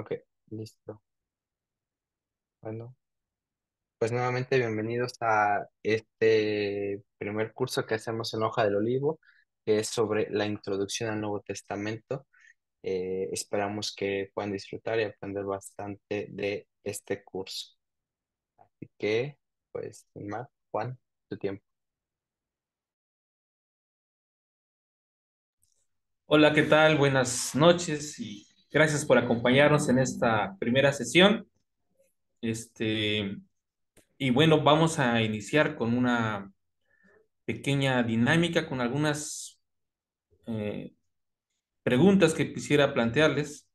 Ok, listo. Bueno, pues nuevamente bienvenidos a este primer curso que hacemos en Hoja del Olivo, que es sobre la introducción al Nuevo Testamento. Eh, esperamos que puedan disfrutar y aprender bastante de este curso. Así que, pues, sin más, Juan, tu tiempo. Hola, ¿qué tal? Buenas noches y Gracias por acompañarnos en esta primera sesión. Este, y bueno, vamos a iniciar con una pequeña dinámica, con algunas eh, preguntas que quisiera plantearles.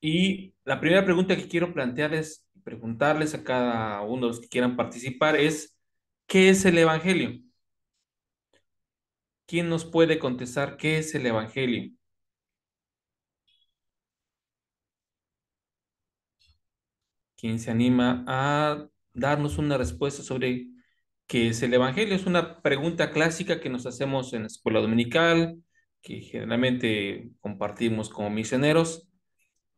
Y la primera pregunta que quiero plantearles, preguntarles a cada uno de los que quieran participar es, ¿qué es el Evangelio? ¿quién nos puede contestar qué es el Evangelio? ¿Quién se anima a darnos una respuesta sobre qué es el Evangelio? Es una pregunta clásica que nos hacemos en la escuela dominical, que generalmente compartimos como misioneros,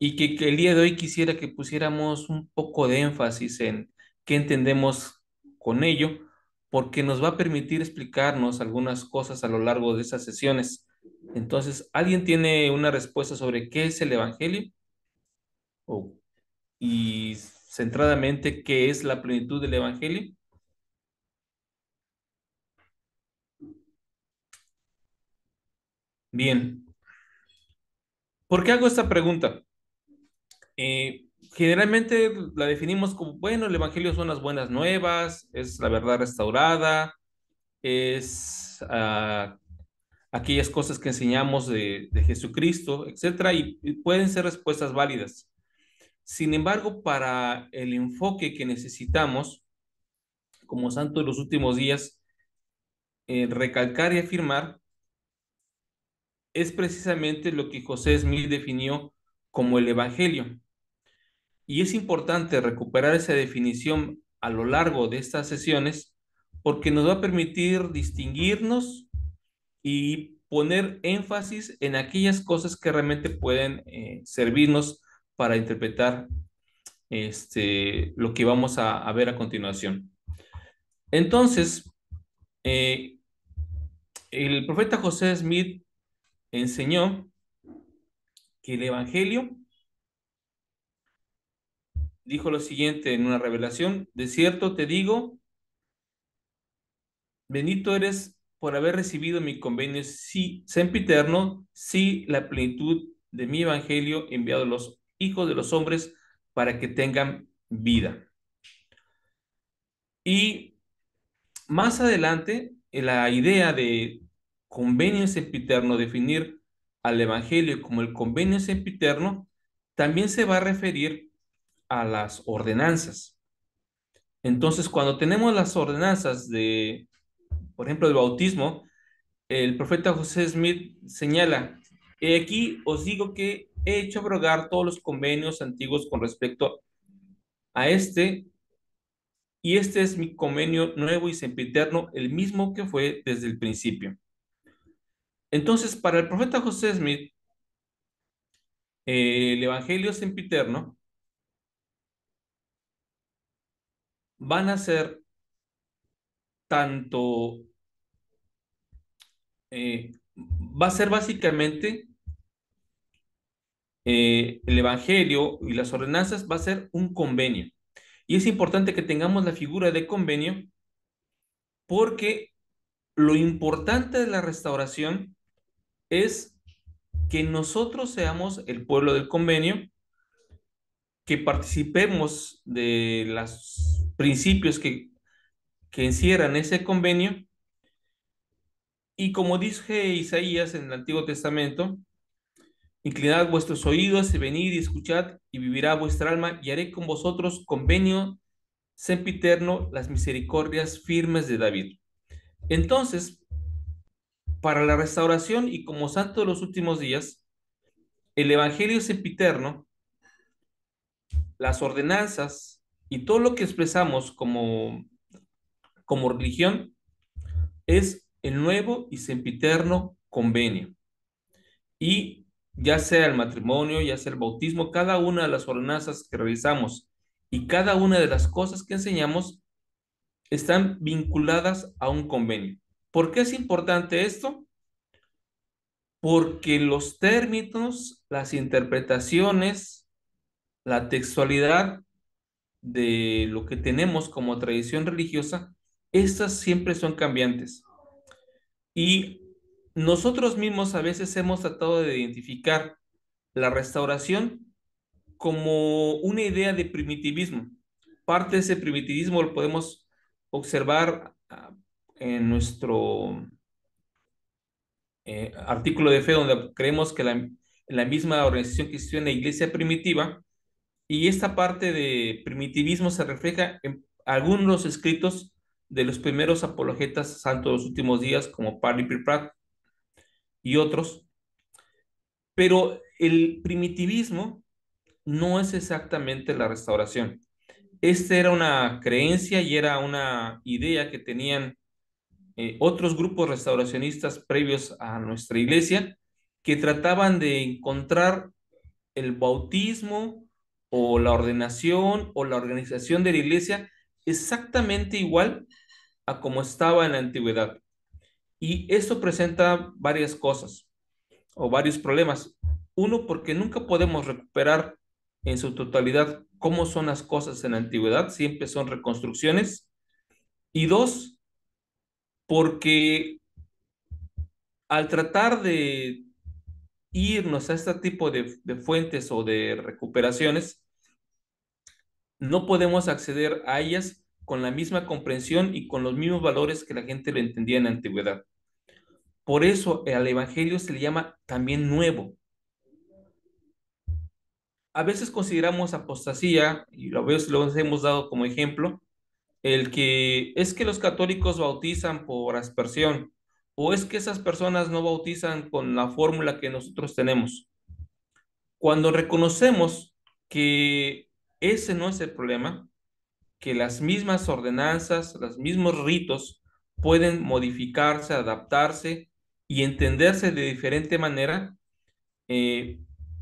y que, que el día de hoy quisiera que pusiéramos un poco de énfasis en qué entendemos con ello, porque nos va a permitir explicarnos algunas cosas a lo largo de esas sesiones. Entonces, ¿alguien tiene una respuesta sobre qué es el Evangelio? Y centradamente, ¿qué es la plenitud del Evangelio? Bien. ¿Por qué hago esta pregunta? Eh, generalmente la definimos como, bueno, el Evangelio son las buenas nuevas, es la verdad restaurada, es ah, aquellas cosas que enseñamos de, Jesucristo, etcétera, y, pueden ser respuestas válidas. Sin embargo, para el enfoque que necesitamos, como santo de los últimos días, eh, recalcar y afirmar, es precisamente lo que José Smith definió como el Evangelio. Y es importante recuperar esa definición a lo largo de estas sesiones porque nos va a permitir distinguirnos y poner énfasis en aquellas cosas que realmente pueden eh, servirnos para interpretar este, lo que vamos a, ver a continuación. Entonces, eh, el profeta José Smith enseñó que el Evangelio dijo lo siguiente en una revelación, de cierto te digo, bendito eres por haber recibido mi convenio si sempiterno, si la plenitud de mi evangelio enviado a los hijos de los hombres para que tengan vida. Y más adelante, la idea de convenio sempiterno, definir al evangelio como el convenio sempiterno, también se va a referir a las ordenanzas. Entonces, cuando tenemos las ordenanzas de, por ejemplo, el bautismo, el profeta José Smith señala, He aquí os digo que he hecho abrogar todos los convenios antiguos con respecto a este, y este es mi convenio nuevo y sempiterno, el mismo que fue desde el principio. Entonces, para el profeta José Smith, eh, el Evangelio sempiterno van a ser tanto, eh, va a ser básicamente eh, el Evangelio y las ordenanzas, va a ser un convenio. Y es importante que tengamos la figura de convenio porque lo importante de la restauración es que nosotros seamos el pueblo del convenio, que participemos de las principios que, que encierran ese convenio. Y como dije Isaías en el Antiguo Testamento, inclinad vuestros oídos y venid y escuchad y vivirá vuestra alma y haré con vosotros convenio sempiterno las misericordias firmes de David. Entonces, para la restauración y como santo de los últimos días, el Evangelio sempiterno, las ordenanzas, y todo lo que expresamos como, como religión es el nuevo y sempiterno convenio. Y ya sea el matrimonio, ya sea el bautismo, cada una de las ordenanzas que realizamos y cada una de las cosas que enseñamos están vinculadas a un convenio. ¿Por qué es importante esto? Porque los términos, las interpretaciones, la textualidad de lo que tenemos como tradición religiosa, estas siempre son cambiantes. Y nosotros mismos a veces hemos tratado de identificar la restauración como una idea de primitivismo. Parte de ese primitivismo lo podemos observar ah, en nuestro eh, artículo de fe, donde creemos que la, la misma organización que existió en la iglesia primitiva y esta parte de primitivismo se refleja en algunos escritos de los primeros apologetas santos de los últimos días, como Parli Pirpat y otros. Pero el primitivismo no es exactamente la restauración. Esta era una creencia y era una idea que tenían eh, otros grupos restauracionistas previos a nuestra iglesia que trataban de encontrar el bautismo, o la ordenación o la organización de la iglesia exactamente igual a como estaba en la antigüedad. Y eso presenta varias cosas o varios problemas. Uno, porque nunca podemos recuperar en su totalidad cómo son las cosas en la antigüedad, siempre son reconstrucciones. Y dos, porque al tratar de irnos a este tipo de, fuentes o de recuperaciones, no podemos acceder a ellas con la misma comprensión y con los mismos valores que la gente lo entendía en la antigüedad. Por eso al Evangelio se le llama también nuevo. A veces consideramos apostasía, y lo hemos dado como ejemplo, el que es que los católicos bautizan por aspersión, ¿O es que esas personas no bautizan con la fórmula que nosotros tenemos? Cuando reconocemos que ese no es el problema, que las mismas ordenanzas, los mismos ritos pueden modificarse, adaptarse y entenderse de diferente manera, eh,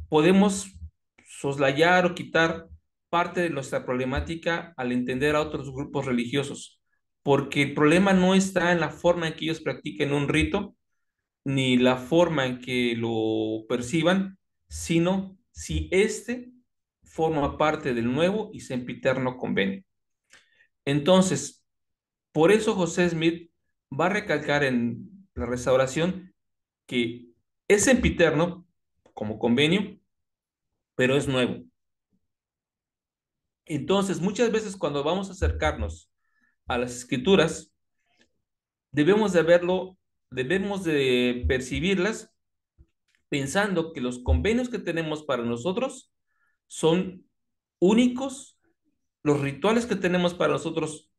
podemos soslayar o quitar parte de nuestra problemática al entender a otros grupos religiosos porque el problema no está en la forma en que ellos practiquen un rito, ni la forma en que lo perciban, sino si éste forma parte del nuevo y sempiterno convenio. Entonces, por eso José Smith va a recalcar en la restauración que es sempiterno como convenio, pero es nuevo. Entonces, muchas veces cuando vamos a acercarnos a las escrituras, debemos de verlo, debemos de percibirlas pensando que los convenios que tenemos para nosotros son únicos, los rituales que tenemos para nosotros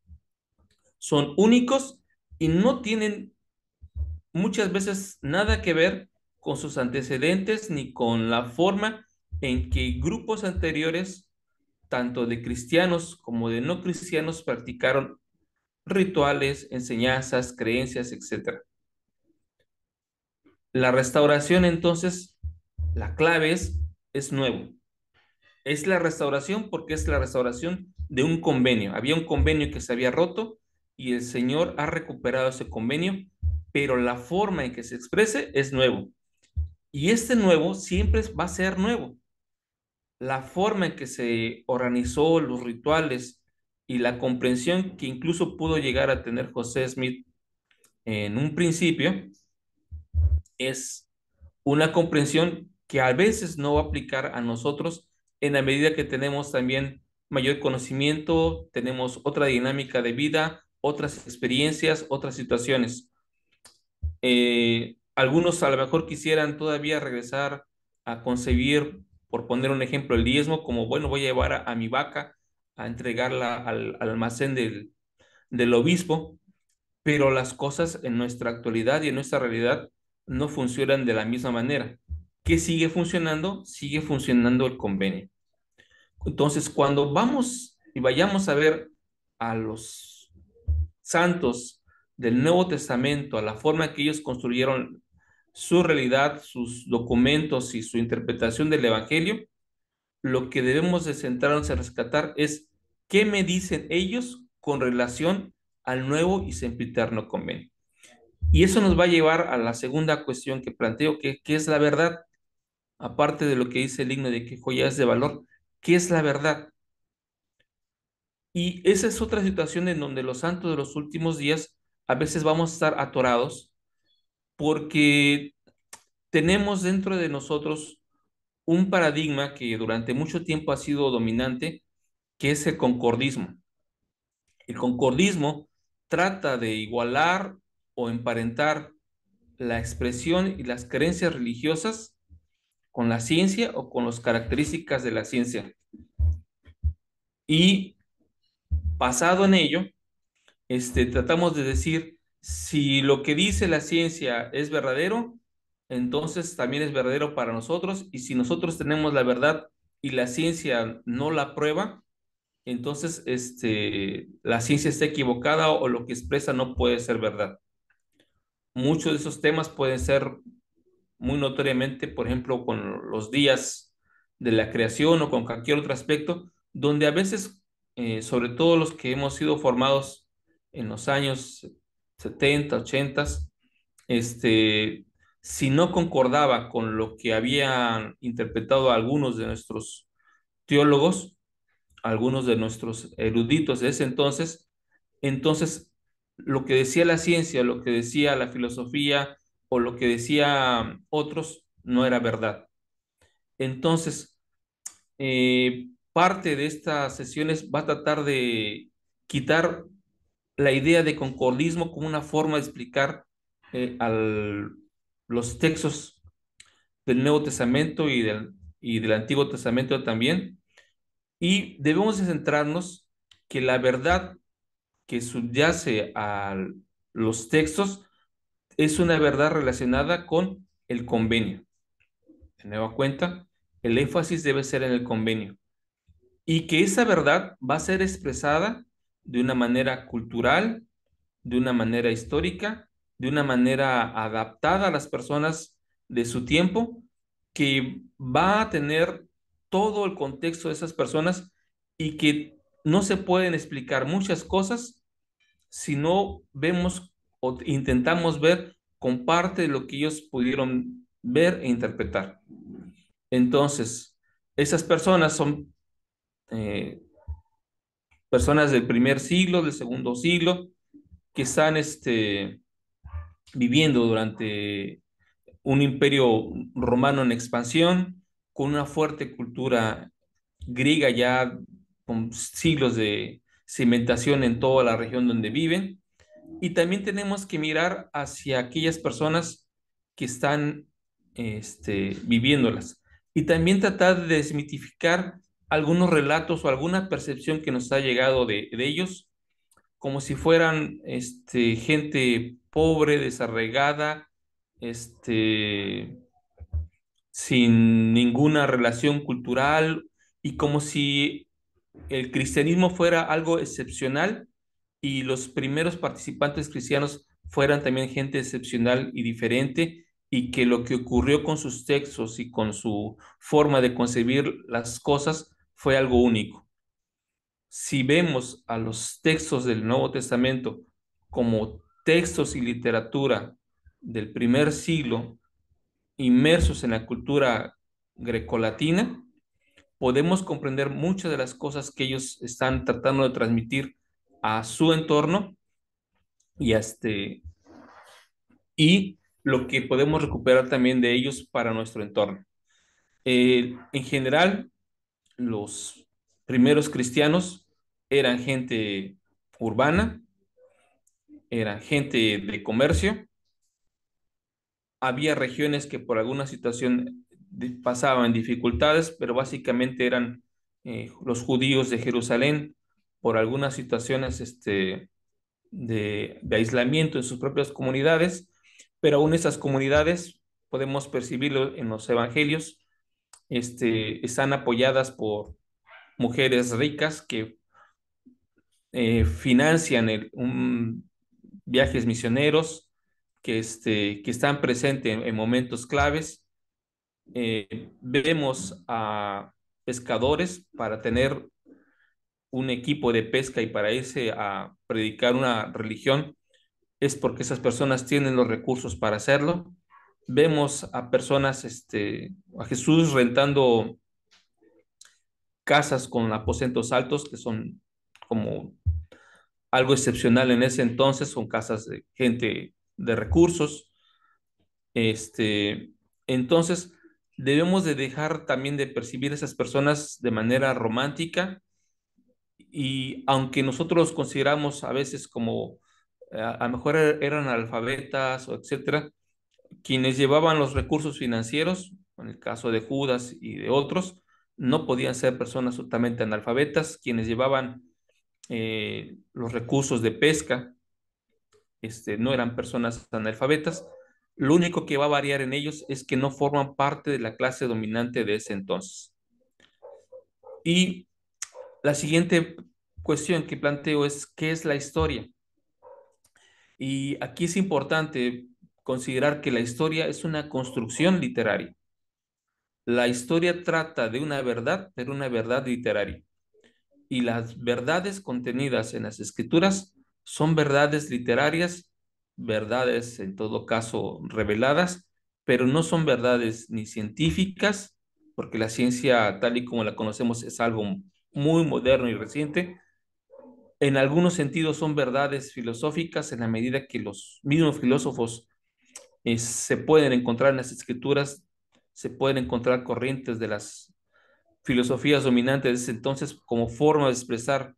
son únicos y no tienen muchas veces nada que ver con sus antecedentes ni con la forma en que grupos anteriores, tanto de cristianos como de no cristianos, practicaron rituales, enseñanzas, creencias, etc. La restauración, entonces, la clave es, es nuevo. Es la restauración porque es la restauración de un convenio. Había un convenio que se había roto y el Señor ha recuperado ese convenio, pero la forma en que se exprese es nuevo. Y este nuevo siempre va a ser nuevo. La forma en que se organizó los rituales, y la comprensión que incluso pudo llegar a tener José Smith en un principio es una comprensión que a veces no va a aplicar a nosotros en la medida que tenemos también mayor conocimiento, tenemos otra dinámica de vida, otras experiencias, otras situaciones. Eh, algunos a lo mejor quisieran todavía regresar a concebir, por poner un ejemplo, el diezmo, como bueno, voy a llevar a mi vaca a entregarla al, almacén del, del obispo, pero las cosas en nuestra actualidad y en nuestra realidad no funcionan de la misma manera. ¿Qué sigue funcionando? Sigue funcionando el convenio. Entonces, cuando vamos y vayamos a ver a los santos del Nuevo Testamento, a la forma que ellos construyeron su realidad, sus documentos y su interpretación del Evangelio, lo que debemos de centrarnos a rescatar es ¿Qué me dicen ellos con relación al nuevo y sempiterno convenio? Y eso nos va a llevar a la segunda cuestión que planteo, que, es la verdad. Aparte de lo que dice el himno de que joya de valor, ¿qué es la verdad? Y esa es otra situación en donde los santos de los últimos días a veces vamos a estar atorados porque tenemos dentro de nosotros un paradigma que durante mucho tiempo ha sido dominante que es el concordismo. El concordismo trata de igualar o emparentar la expresión y las creencias religiosas con la ciencia o con las características de la ciencia. Y basado en ello, este, tratamos de decir, si lo que dice la ciencia es verdadero, entonces también es verdadero para nosotros, y si nosotros tenemos la verdad y la ciencia no la prueba, entonces este, la ciencia está equivocada o, lo que expresa no puede ser verdad. Muchos de esos temas pueden ser muy notoriamente, por ejemplo, con los días de la creación o con cualquier otro aspecto, donde a veces, eh, sobre todo los que hemos sido formados en los años 70, 80, este, si no concordaba con lo que habían interpretado algunos de nuestros teólogos, algunos de nuestros eruditos de ese entonces, entonces lo que decía la ciencia, lo que decía la filosofía o lo que decía mm, otros no era verdad. Entonces, eh, parte de estas sesiones va a tratar de quitar la idea de concordismo como una forma de explicar eh, los textos del Nuevo Testamento y del, y del Antiguo Testamento también, y debemos centrarnos que la verdad que subyace a los textos es una verdad relacionada con el convenio. De nueva cuenta, el énfasis debe ser en el convenio. Y que esa verdad va a ser expresada de una manera cultural, de una manera histórica, de una manera adaptada a las personas de su tiempo, que va a tener todo el contexto de esas personas y que no se pueden explicar muchas cosas si no vemos o intentamos ver con parte de lo que ellos pudieron ver e interpretar. Entonces, esas personas son eh, personas del primer siglo, del segundo siglo, que están este, viviendo durante un imperio romano en expansión, con una fuerte cultura griega ya con siglos de cimentación en toda la región donde viven. Y también tenemos que mirar hacia aquellas personas que están este, viviéndolas. Y también tratar de desmitificar algunos relatos o alguna percepción que nos ha llegado de, ellos, como si fueran este, gente pobre, desarregada, este, sin ninguna relación cultural y como si el cristianismo fuera algo excepcional y los primeros participantes cristianos fueran también gente excepcional y diferente y que lo que ocurrió con sus textos y con su forma de concebir las cosas fue algo único. Si vemos a los textos del Nuevo Testamento como textos y literatura del primer siglo inmersos en la cultura grecolatina, podemos comprender muchas de las cosas que ellos están tratando de transmitir a su entorno y, este, y lo que podemos recuperar también de ellos para nuestro entorno. en general, los primeros cristianos eran gente urbana, eran gente de comercio, había regiones que por alguna situación pasaban dificultades, pero básicamente eran eh, los judíos de Jerusalén por algunas situaciones este, de, aislamiento en sus propias comunidades, pero aún esas comunidades, podemos percibirlo en los evangelios, este, están apoyadas por mujeres ricas que eh, financian viajes misioneros, que, este, que están presentes en, momentos claves. Eh, vemos a pescadores para tener un equipo de pesca y para irse a predicar una religión, es porque esas personas tienen los recursos para hacerlo. Vemos a personas, este, a Jesús rentando casas con aposentos altos, que son como algo excepcional en ese entonces, son casas de gente de recursos. Este, entonces, debemos de dejar también de percibir a esas personas de manera romántica y aunque nosotros consideramos a veces como eh, a lo mejor er, eran alfabetas o etcétera, quienes llevaban los recursos financieros, en el caso de Judas y de otros, no podían ser personas totalmente analfabetas, quienes llevaban eh, los recursos de pesca, este, no eran personas analfabetas. Lo único que va a variar en ellos es que no forman parte de la clase dominante de ese entonces. Y la siguiente cuestión que planteo es, ¿qué es la historia? Y aquí es importante considerar que la historia es una construcción literaria. La historia trata de una verdad, pero una verdad literaria. Y las verdades contenidas en las escrituras son verdades literarias, verdades en todo caso reveladas, pero no son verdades ni científicas, porque la ciencia tal y como la conocemos es algo muy moderno y reciente. En algunos sentidos son verdades filosóficas en la medida que los mismos filósofos eh, se pueden encontrar en las escrituras, se pueden encontrar corrientes de las filosofías dominantes de ese entonces como forma de expresar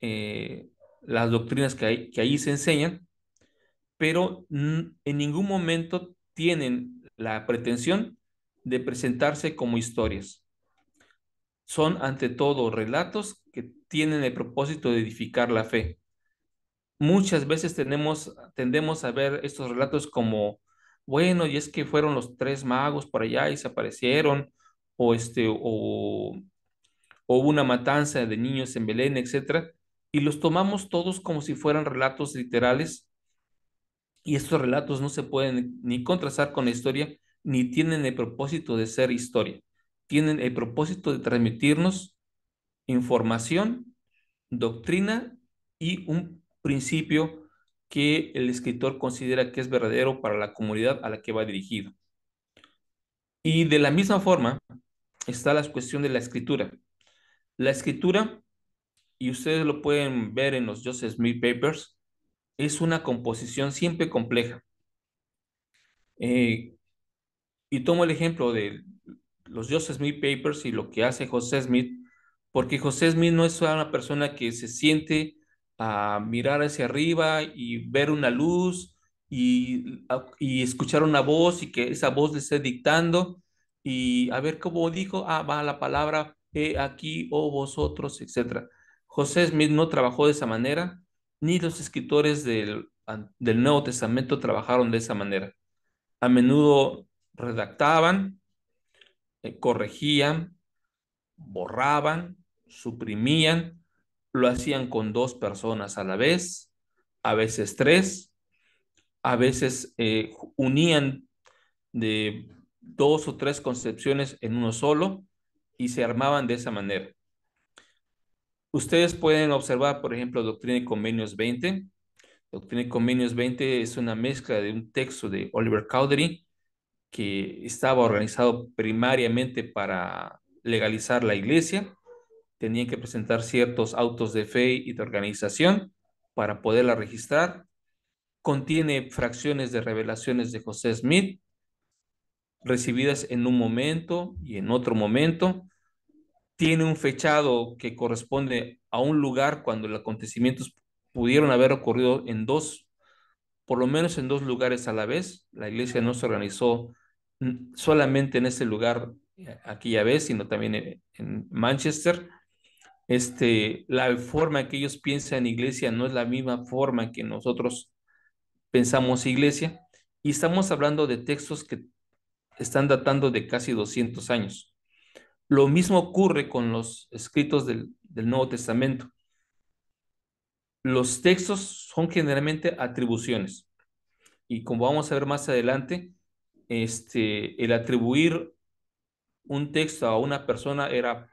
eh, las doctrinas que, que ahí se enseñan, pero en ningún momento tienen la pretensión de presentarse como historias. Son ante todo relatos que tienen el propósito de edificar la fe. Muchas veces tenemos, tendemos a ver estos relatos como, bueno, y es que fueron los tres magos por allá y se aparecieron, o, este, o, o hubo una matanza de niños en Belén, etc y los tomamos todos como si fueran relatos literales y estos relatos no se pueden ni contrastar con la historia ni tienen el propósito de ser historia. Tienen el propósito de transmitirnos información, doctrina y un principio que el escritor considera que es verdadero para la comunidad a la que va dirigido. Y de la misma forma está la cuestión de la escritura. La escritura y ustedes lo pueden ver en los Joseph Smith Papers, es una composición siempre compleja. Eh, y tomo el ejemplo de los Joseph Smith Papers y lo que hace José Smith, porque José Smith no es una persona que se siente a mirar hacia arriba y ver una luz y, y escuchar una voz y que esa voz le esté dictando y a ver cómo dijo, ah, va la palabra, aquí, o oh, vosotros, etcétera José Smith no trabajó de esa manera, ni los escritores del, Nuevo Testamento trabajaron de esa manera. A menudo redactaban, eh, corregían, borraban, suprimían, lo hacían con dos personas a la vez, a veces tres, a veces eh, unían de dos o tres concepciones en uno solo y se armaban de esa manera. Ustedes pueden observar, por ejemplo, Doctrina y Convenios 20. Doctrina y Convenios 20 es una mezcla de un texto de Oliver Cowdery que estaba organizado primariamente para legalizar la iglesia. Tenían que presentar ciertos autos de fe y de organización para poderla registrar. Contiene fracciones de revelaciones de José Smith, recibidas en un momento y en otro momento, tiene un fechado que corresponde a un lugar cuando los acontecimientos pudieron haber ocurrido en dos, por lo menos en dos lugares a la vez. La iglesia no se organizó solamente en ese lugar eh, aquella vez, sino también en Manchester. Este, la forma que ellos piensan iglesia no es la misma forma que nosotros pensamos iglesia. Y estamos hablando de textos que están datando de casi 200 años. Lo mismo ocurre con los escritos del, Nuevo Testamento. Los textos son generalmente atribuciones. Y como vamos a ver más adelante, este, el atribuir un texto a una persona era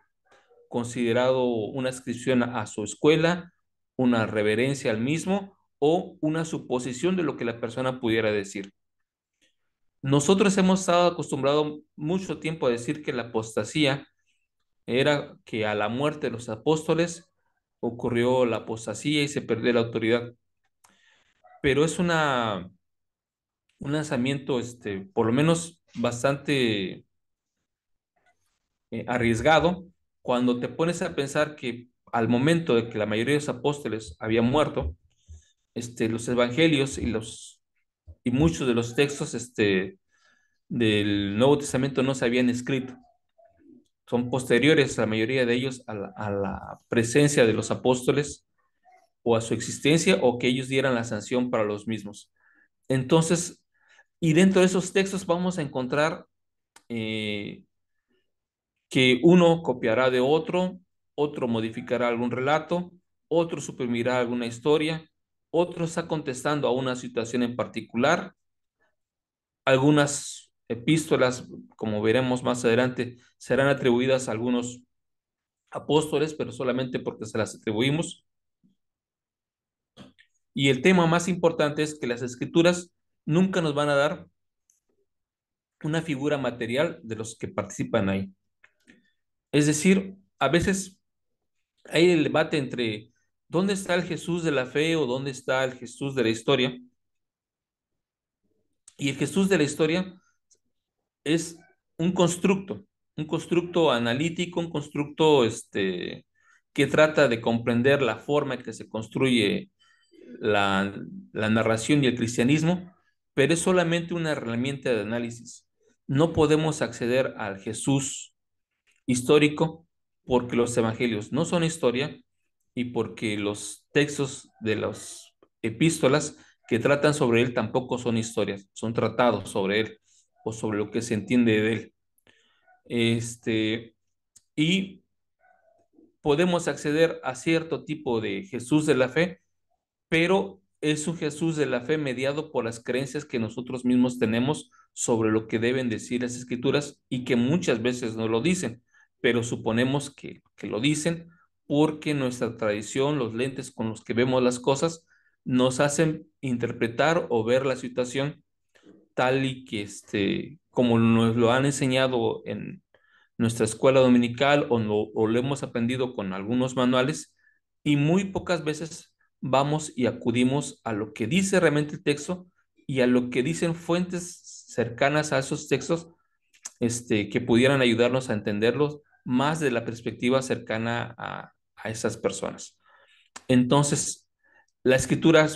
considerado una inscripción a su escuela, una reverencia al mismo o una suposición de lo que la persona pudiera decir. Nosotros hemos estado acostumbrados mucho tiempo a decir que la apostasía era que a la muerte de los apóstoles ocurrió la apostasía y se perdió la autoridad. Pero es una, un lanzamiento, este, por lo menos bastante eh, arriesgado, cuando te pones a pensar que al momento de que la mayoría de los apóstoles habían muerto, este, los evangelios y los y muchos de los textos este, del Nuevo Testamento no se habían escrito. Son posteriores, la mayoría de ellos, a la, presencia de los apóstoles o a su existencia o que ellos dieran la sanción para los mismos. Entonces, y dentro de esos textos vamos a encontrar eh, que uno copiará de otro, otro modificará algún relato, otro suprimirá alguna historia, otro está contestando a una situación en particular. Algunas epístolas, como veremos más adelante, serán atribuidas a algunos apóstoles, pero solamente porque se las atribuimos. Y el tema más importante es que las escrituras nunca nos van a dar una figura material de los que participan ahí. Es decir, a veces hay el debate entre ¿Dónde está el Jesús de la fe o dónde está el Jesús de la historia? Y el Jesús de la historia es un constructo, un constructo analítico, un constructo este, que trata de comprender la forma en que se construye la, la narración y el cristianismo, pero es solamente una herramienta de análisis. No podemos acceder al Jesús histórico porque los evangelios no son historia, y porque los textos de las epístolas que tratan sobre él tampoco son historias, son tratados sobre él o sobre lo que se entiende de él. Este, y podemos acceder a cierto tipo de Jesús de la fe, pero es un Jesús de la fe mediado por las creencias que nosotros mismos tenemos sobre lo que deben decir las escrituras y que muchas veces no lo dicen, pero suponemos que, que lo dicen porque nuestra tradición, los lentes con los que vemos las cosas, nos hacen interpretar o ver la situación tal y que este, como nos lo han enseñado en nuestra escuela dominical o, lo hemos aprendido con algunos manuales y muy pocas veces vamos y acudimos a lo que dice realmente el texto y a lo que dicen fuentes cercanas a esos textos este, que pudieran ayudarnos a entenderlos más de la perspectiva cercana a, esas personas. Entonces, la escritura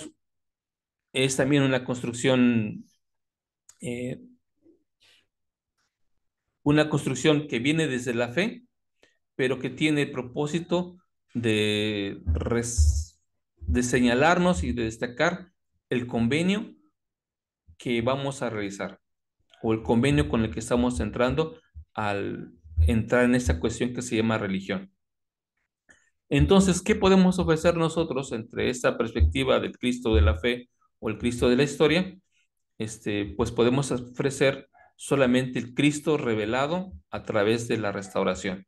es también una construcción, eh, una construcción que viene desde la fe, pero que tiene el propósito de, de señalarnos y de destacar el convenio que vamos a realizar o el convenio con el que estamos entrando al, entrar en esa cuestión que se llama religión. Entonces, ¿qué podemos ofrecer nosotros entre esta perspectiva del Cristo de la fe o el Cristo de la historia? Este, pues podemos ofrecer solamente el Cristo revelado a través de la restauración.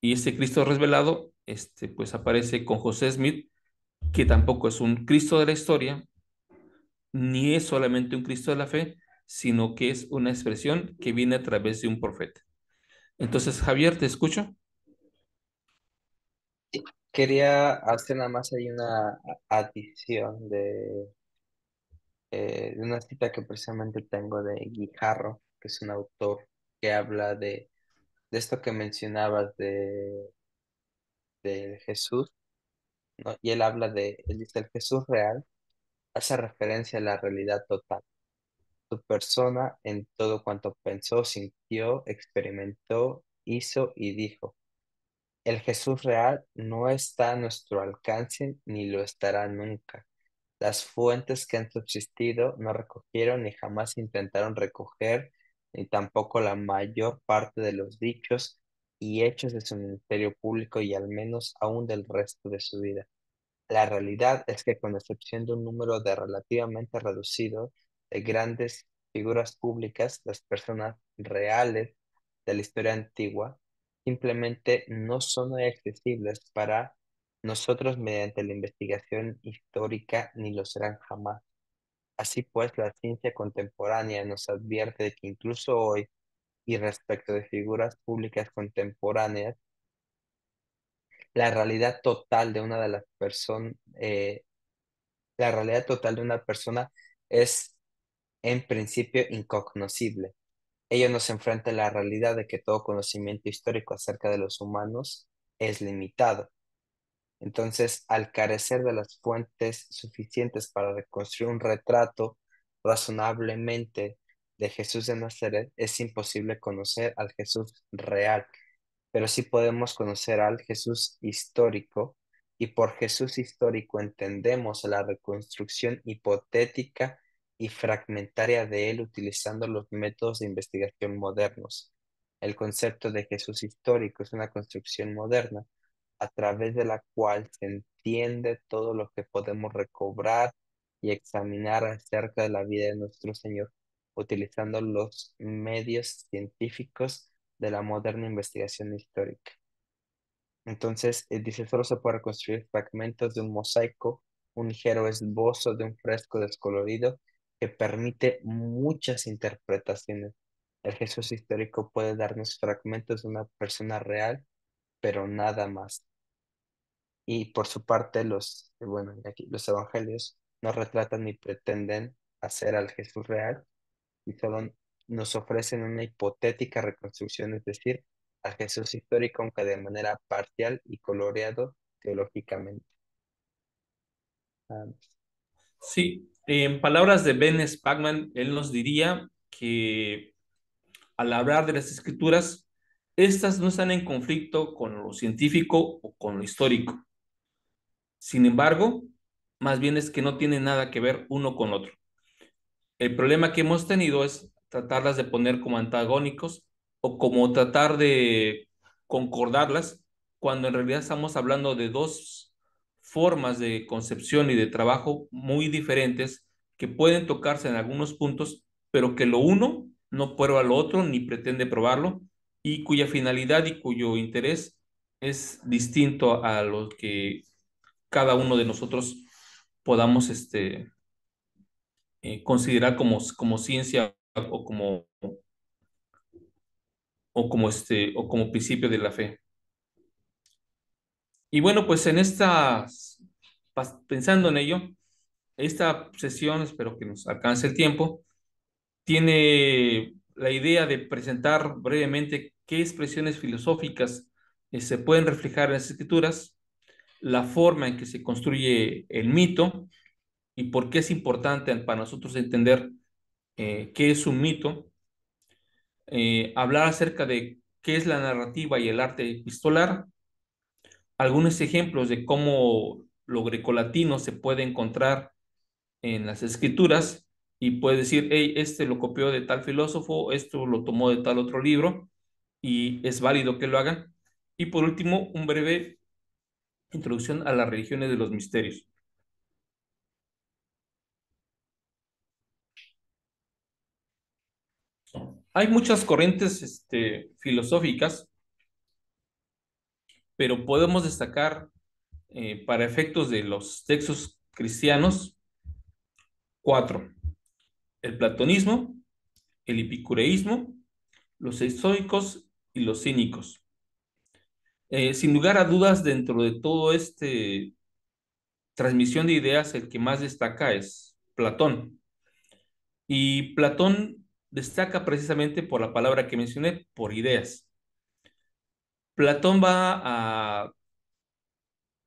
Y este Cristo revelado, este, pues aparece con José Smith, que tampoco es un Cristo de la historia, ni es solamente un Cristo de la fe, sino que es una expresión que viene a través de un profeta. Entonces, Javier, te escucho. Quería hacer nada más ahí una adición de, eh, de una cita que precisamente tengo de Guijarro, que es un autor que habla de, de esto que mencionabas de, de Jesús, y él habla de, él dice, el Jesús real hace referencia a la realidad total su persona en todo cuanto pensó, sintió, experimentó, hizo y dijo. El Jesús real no está a nuestro alcance ni lo estará nunca. Las fuentes que han subsistido no recogieron ni jamás intentaron recoger, ni tampoco la mayor parte de los dichos y hechos de su ministerio público y al menos aún del resto de su vida. La realidad es que con excepción de un número de relativamente reducido de grandes figuras públicas, las personas reales de la historia antigua, simplemente no son accesibles para nosotros mediante la investigación histórica ni lo serán jamás. Así pues, la ciencia contemporánea nos advierte de que incluso hoy, y respecto de figuras públicas contemporáneas, la realidad total de una de las personas, eh, la realidad total de una persona es en principio incognoscible. Ello nos enfrenta a la realidad de que todo conocimiento histórico acerca de los humanos es limitado. Entonces, al carecer de las fuentes suficientes para reconstruir un retrato razonablemente de Jesús de Nazaret, es imposible conocer al Jesús real, pero sí podemos conocer al Jesús histórico y por Jesús histórico entendemos la reconstrucción hipotética y fragmentaria de él utilizando los métodos de investigación modernos. El concepto de Jesús histórico es una construcción moderna a través de la cual se entiende todo lo que podemos recobrar y examinar acerca de la vida de nuestro Señor, utilizando los medios científicos de la moderna investigación histórica. Entonces, eh, dice, solo se puede reconstruir fragmentos de un mosaico, un ligero esbozo de un fresco descolorido que permite muchas interpretaciones. El Jesús histórico puede darnos fragmentos de una persona real, pero nada más. Y por su parte, los, bueno, aquí, los evangelios no retratan ni pretenden hacer al Jesús real, y solo nos ofrecen una hipotética reconstrucción, es decir, al Jesús histórico, aunque de manera parcial y coloreado teológicamente. Sí, en palabras de Ben Spackman él nos diría que al hablar de las escrituras, estas no están en conflicto con lo científico o con lo histórico. Sin embargo, más bien es que no tienen nada que ver uno con otro. El problema que hemos tenido es tratarlas de poner como antagónicos o como tratar de concordarlas cuando en realidad estamos hablando de dos formas de concepción y de trabajo muy diferentes que pueden tocarse en algunos puntos, pero que lo uno no prueba lo otro ni pretende probarlo y cuya finalidad y cuyo interés es distinto a lo que cada uno de nosotros podamos este, eh, considerar como, como ciencia o como, o como, este, o como principio de la fe. Y bueno, pues en estas pensando en ello, esta sesión, espero que nos alcance el tiempo, tiene la idea de presentar brevemente qué expresiones filosóficas eh, se pueden reflejar en las escrituras, la forma en que se construye el mito y por qué es importante para nosotros entender eh, qué es un mito, eh, hablar acerca de qué es la narrativa y el arte epistolar, algunos ejemplos de cómo lo grecolatino se puede encontrar en las escrituras y puede decir, hey, este lo copió de tal filósofo, esto lo tomó de tal otro libro y es válido que lo hagan. Y por último, un breve introducción a las religiones de los misterios. Hay muchas corrientes este, filosóficas pero podemos destacar eh, para efectos de los textos cristianos cuatro. El platonismo, el epicureísmo, los estoicos y los cínicos. Eh, sin lugar a dudas, dentro de todo este transmisión de ideas, el que más destaca es Platón. Y Platón destaca precisamente por la palabra que mencioné, por ideas. Platón va a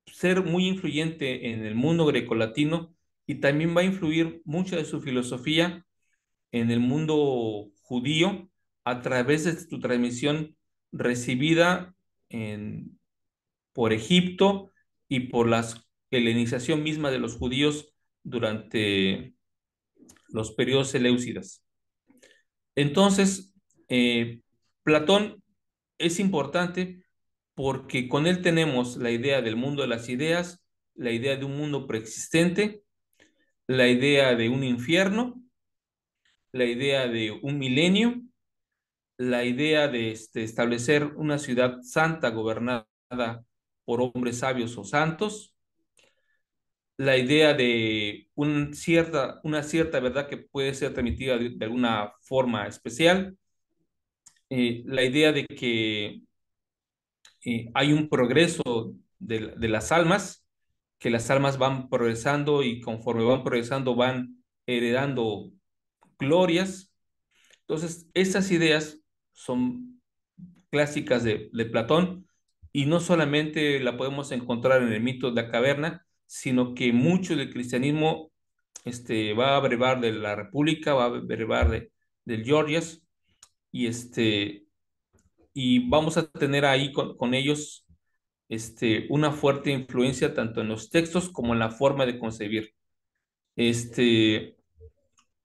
ser muy influyente en el mundo grecolatino y también va a influir mucha de su filosofía en el mundo judío a través de su transmisión recibida por Egipto y por la helenización misma de los judíos durante los periodos seleucidas. Entonces, eh, Platón es importante porque con él tenemos la idea del mundo de las ideas, la idea de un mundo preexistente, la idea de un infierno, la idea de un milenio, la idea de este, establecer una ciudad santa gobernada por hombres sabios o santos, la idea de cierta, una cierta verdad que puede ser transmitida de, de alguna forma especial, eh, la idea de que eh, hay un progreso de, las almas, que las almas van progresando y conforme van progresando van heredando glorias. Entonces, esas ideas son clásicas de, Platón y no solamente la podemos encontrar en el mito de la caverna, sino que mucho del cristianismo este, va a brevar de la República, va a brevar de, del Georgias, y este, y vamos a tener ahí con, ellos este, una fuerte influencia tanto en los textos como en la forma de concebir. Este,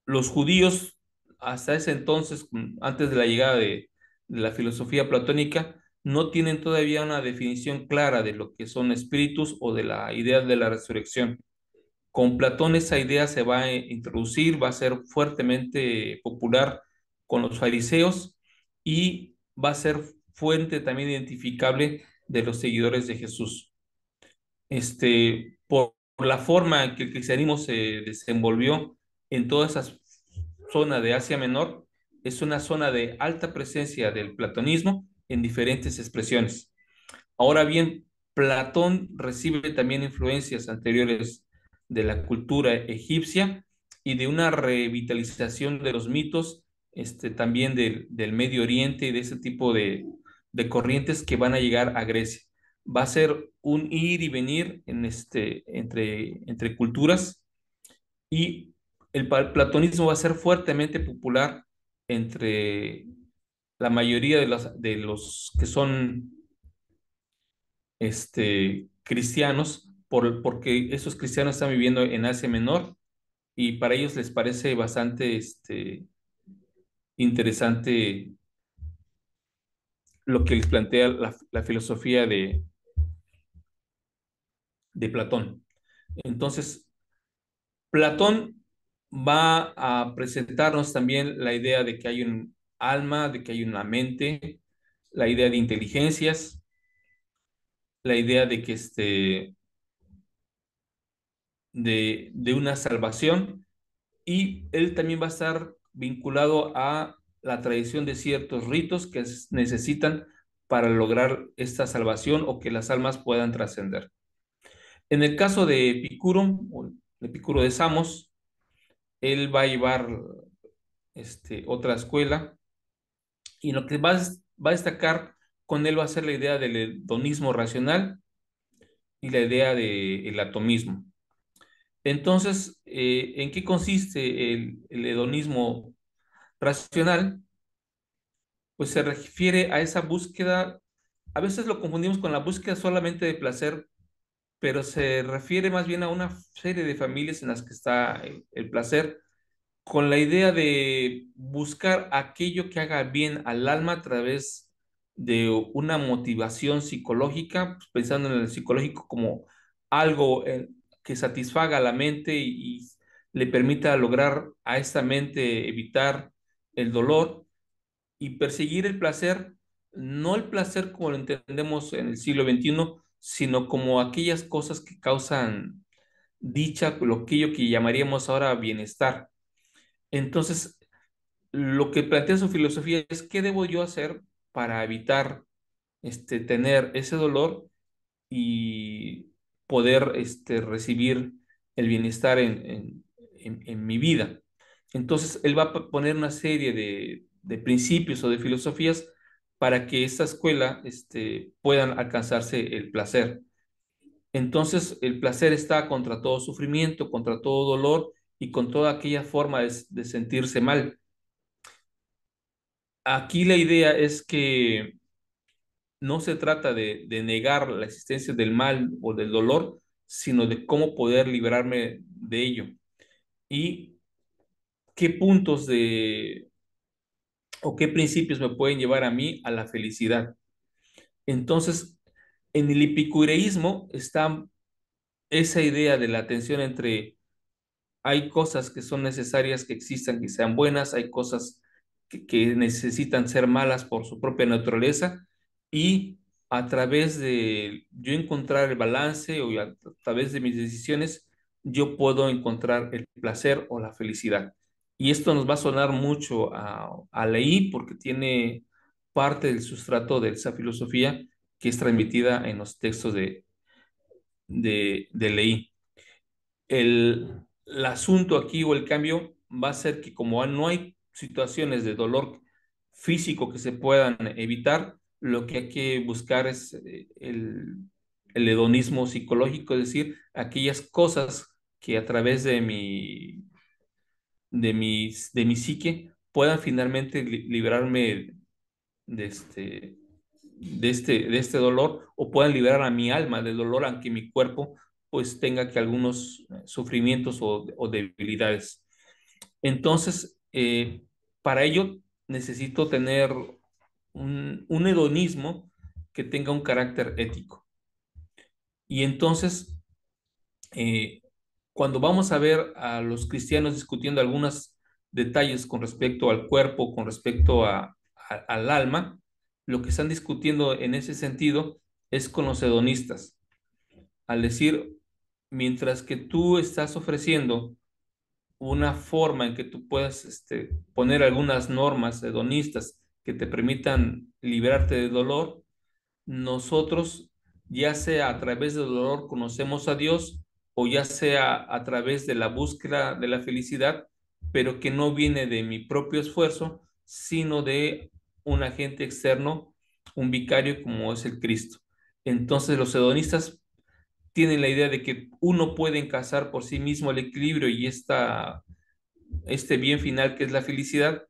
los judíos, hasta ese entonces, mm, antes de la llegada de, de la filosofía platónica, no tienen todavía una definición clara de lo que son espíritus o de la idea de la resurrección. Con Platón esa idea se va a introducir, va a ser fuertemente popular con los fariseos y va a ser fuente también identificable de los seguidores de Jesús. Este, por, por la forma en que el cristianismo se desenvolvió en toda esa zona de Asia Menor, es una zona de alta presencia del platonismo en diferentes expresiones. Ahora bien, Platón recibe también influencias anteriores de la cultura egipcia y de una revitalización de los mitos este, también del Medio Oriente y de ese tipo de, corrientes que van a llegar a Grecia. Va a ser un ir y venir en este, entre, entre culturas y el platonismo va a ser fuertemente popular entre la mayoría de, de los que son este, cristianos, por, porque esos cristianos están viviendo en Asia Menor y para ellos les parece bastante este, interesante lo que les plantea la, filosofía de, de Platón. Entonces, Platón va a presentarnos también la idea de que hay un alma, de que hay una mente, la idea de inteligencias, la idea de que este, de, de una salvación, y él también va a estar vinculado a la tradición de ciertos ritos que necesitan para lograr esta salvación o que las almas puedan trascender. En el caso de Epicuro, Epicuro de Samos, él va a llevar este, otra escuela y lo que va a, destacar con él va a ser la idea del hedonismo racional y la idea del atomismo. Entonces, eh, ¿en qué consiste el, hedonismo racional? Pues se refiere a esa búsqueda, a veces lo confundimos con la búsqueda solamente de placer, pero se refiere más bien a una serie de familias en las que está el, placer, con la idea de buscar aquello que haga bien al alma a través de una motivación psicológica, pues pensando en el psicológico como algo en, que satisfaga la mente y, le permita lograr a esta mente evitar el dolor y perseguir el placer, no el placer como lo entendemos en el siglo XXI, sino como aquellas cosas que causan dicha, lo que, que llamaríamos ahora bienestar. Entonces, lo que plantea su filosofía es qué debo yo hacer para evitar este, tener ese dolor y poder este, recibir el bienestar en, mi vida. Entonces, él va a poner una serie de, principios o de filosofías para que esta escuela este, puedan alcanzarse el placer. Entonces, el placer está contra todo sufrimiento, contra todo dolor y con toda aquella forma de sentirse mal. Aquí la idea es que no se trata de, negar la existencia del mal o del dolor, sino de cómo poder liberarme de ello. Y qué puntos de o qué principios me pueden llevar a mí a la felicidad. Entonces, en el epicureísmo está esa idea de la tensión entre hay cosas que son necesarias que existan, que sean buenas, hay cosas que necesitan ser malas por su propia naturaleza, y a través de yo encontrar el balance o a través de mis decisiones, yo puedo encontrar el placer o la felicidad. Y esto nos va a sonar mucho a, a Leí porque tiene parte del sustrato de esa filosofía que es transmitida en los textos de, de, de Leí. el asunto aquí o el cambio va a ser que como no hay situaciones de dolor físico que se puedan evitar, lo que hay que buscar es eh, el, hedonismo psicológico, es decir, aquellas cosas que a través de mi, de de mi psique puedan finalmente liberarme de este, de, este, de este dolor o puedan liberar a mi alma del dolor, aunque mi cuerpo pues tenga que algunos eh, sufrimientos o, debilidades. Entonces, eh, para ello necesito tener un, hedonismo que tenga un carácter ético. Y entonces, eh, cuando vamos a ver a los cristianos discutiendo algunos detalles con respecto al cuerpo, con respecto al alma, lo que están discutiendo en ese sentido es con los hedonistas. Al decir, mientras que tú estás ofreciendo una forma en que tú puedas este, poner algunas normas hedonistas que te permitan liberarte de dolor, nosotros, ya sea a través del dolor, conocemos a Dios o ya sea a través de la búsqueda de la felicidad, pero que no viene de mi propio esfuerzo, sino de un agente externo, un vicario como es el Cristo. Entonces los hedonistas tienen la idea de que uno puede encasar por sí mismo el equilibrio y esta, este bien final que es la felicidad,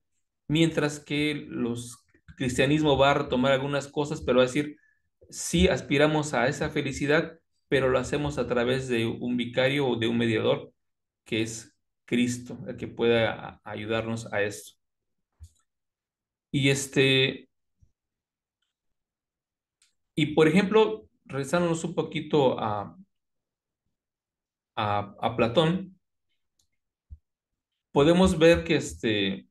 mientras que los cristianismo va a retomar algunas cosas, pero va a decir, sí aspiramos a esa felicidad, pero lo hacemos a través de un vicario o de un mediador, que es Cristo, el que pueda ayudarnos a esto. Y este, y por ejemplo, regresándonos un poquito a, a, a Platón, podemos ver que este,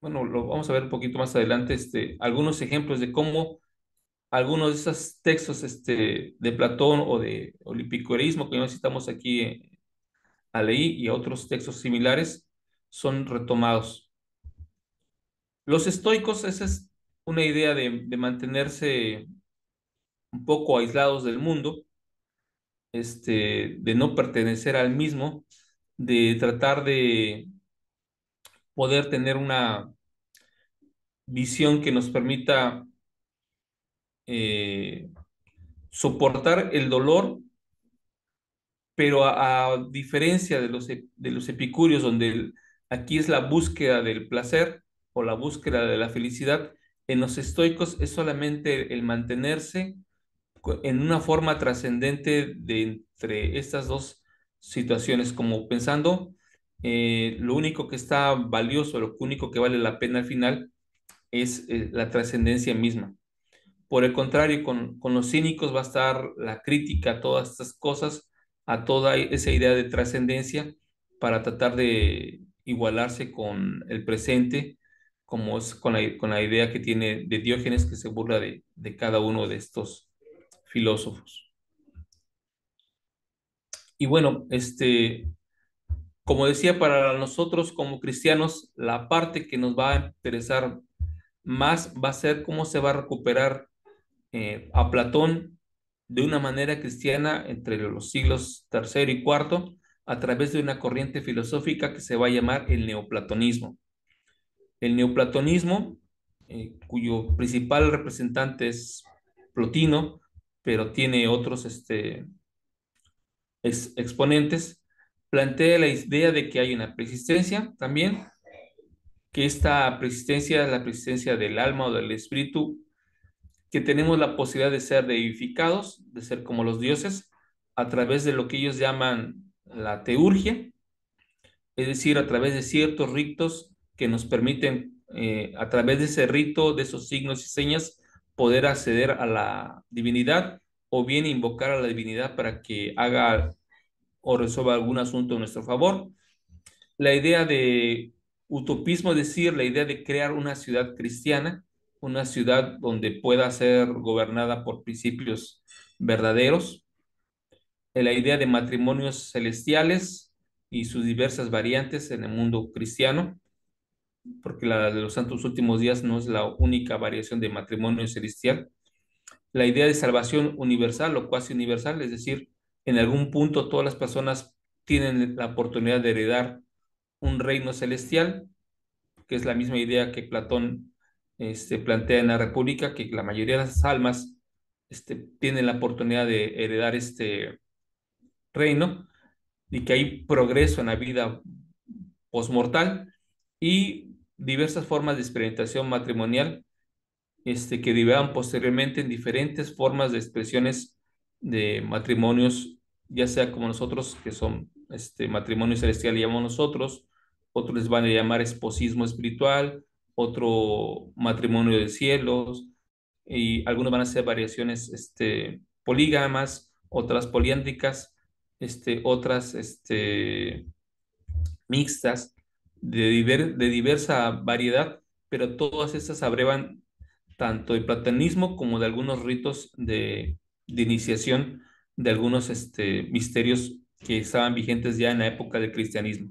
bueno, lo vamos a ver un poquito más adelante, este, algunos ejemplos de cómo algunos de esos textos este, de Platón o de olipicorismo que necesitamos aquí eh, a leer y otros textos similares son retomados. Los estoicos, esa es una idea de, de mantenerse un poco aislados del mundo, este, de no pertenecer al mismo, de tratar de poder tener una visión que nos permita eh, soportar el dolor, pero a, diferencia de los, de los epicúreos, donde aquí es la búsqueda del placer o la búsqueda de la felicidad, en los estoicos es solamente el mantenerse en una forma trascendente de entre estas dos situaciones, como pensando eh, lo único que está valioso, lo único que vale la pena al final es eh, la trascendencia misma. Por el contrario, con, los cínicos va a estar la crítica a todas estas cosas, a toda esa idea de trascendencia para tratar de igualarse con el presente, como es con la, idea que tiene de Diógenes que se burla de, de cada uno de estos filósofos. Y bueno, este, como decía, para nosotros como cristianos, la parte que nos va a interesar más va a ser cómo se va a recuperar eh, a Platón de una manera cristiana entre los siglos tercero y cuarto a través de una corriente filosófica que se va a llamar el neoplatonismo. El neoplatonismo, eh, cuyo principal representante es Plotino, pero tiene otros este, exponentes, plantea la idea de que hay una persistencia también, que esta persistencia es la persistencia del alma o del espíritu, que tenemos la posibilidad de ser deificados, de ser como los dioses, a través de lo que ellos llaman la teurgia, es decir, a través de ciertos ritos que nos permiten, eh, a través de ese rito, de esos signos y señas, poder acceder a la divinidad o bien invocar a la divinidad para que haga o resuelva algún asunto a nuestro favor. La idea de utopismo, es decir, la idea de crear una ciudad cristiana, una ciudad donde pueda ser gobernada por principios verdaderos. La idea de matrimonios celestiales y sus diversas variantes en el mundo cristiano, porque la de los santos últimos días no es la única variación de matrimonio celestial. La idea de salvación universal o cuasi universal, es decir, en algún punto todas las personas tienen la oportunidad de heredar un reino celestial, que es la misma idea que Platón este, plantea en la República, que la mayoría de las almas este, tienen la oportunidad de heredar este reino y que hay progreso en la vida postmortal y diversas formas de experimentación matrimonial este, que derivan posteriormente en diferentes formas de expresiones de matrimonios ya sea como nosotros, que son este matrimonio celestial, llamamos nosotros, otros les van a llamar esposismo espiritual, otro matrimonio de cielos, y algunos van a ser variaciones este, polígamas, otras poliánticas este, otras este, mixtas, de, de diversa variedad, pero todas estas abrevan tanto el platanismo como de algunos ritos de, de iniciación de algunos este, misterios que estaban vigentes ya en la época del cristianismo.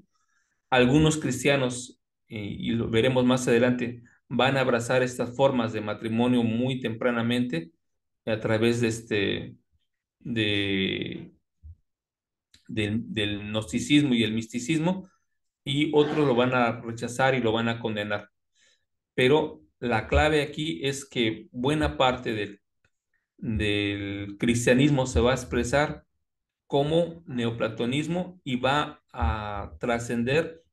Algunos cristianos, eh, y lo veremos más adelante, van a abrazar estas formas de matrimonio muy tempranamente a través de este del gnosticismo y el misticismo y otros lo van a rechazar y lo van a condenar. Pero la clave aquí es que buena parte del del cristianismo se va a expresar como neoplatonismo y va a trascender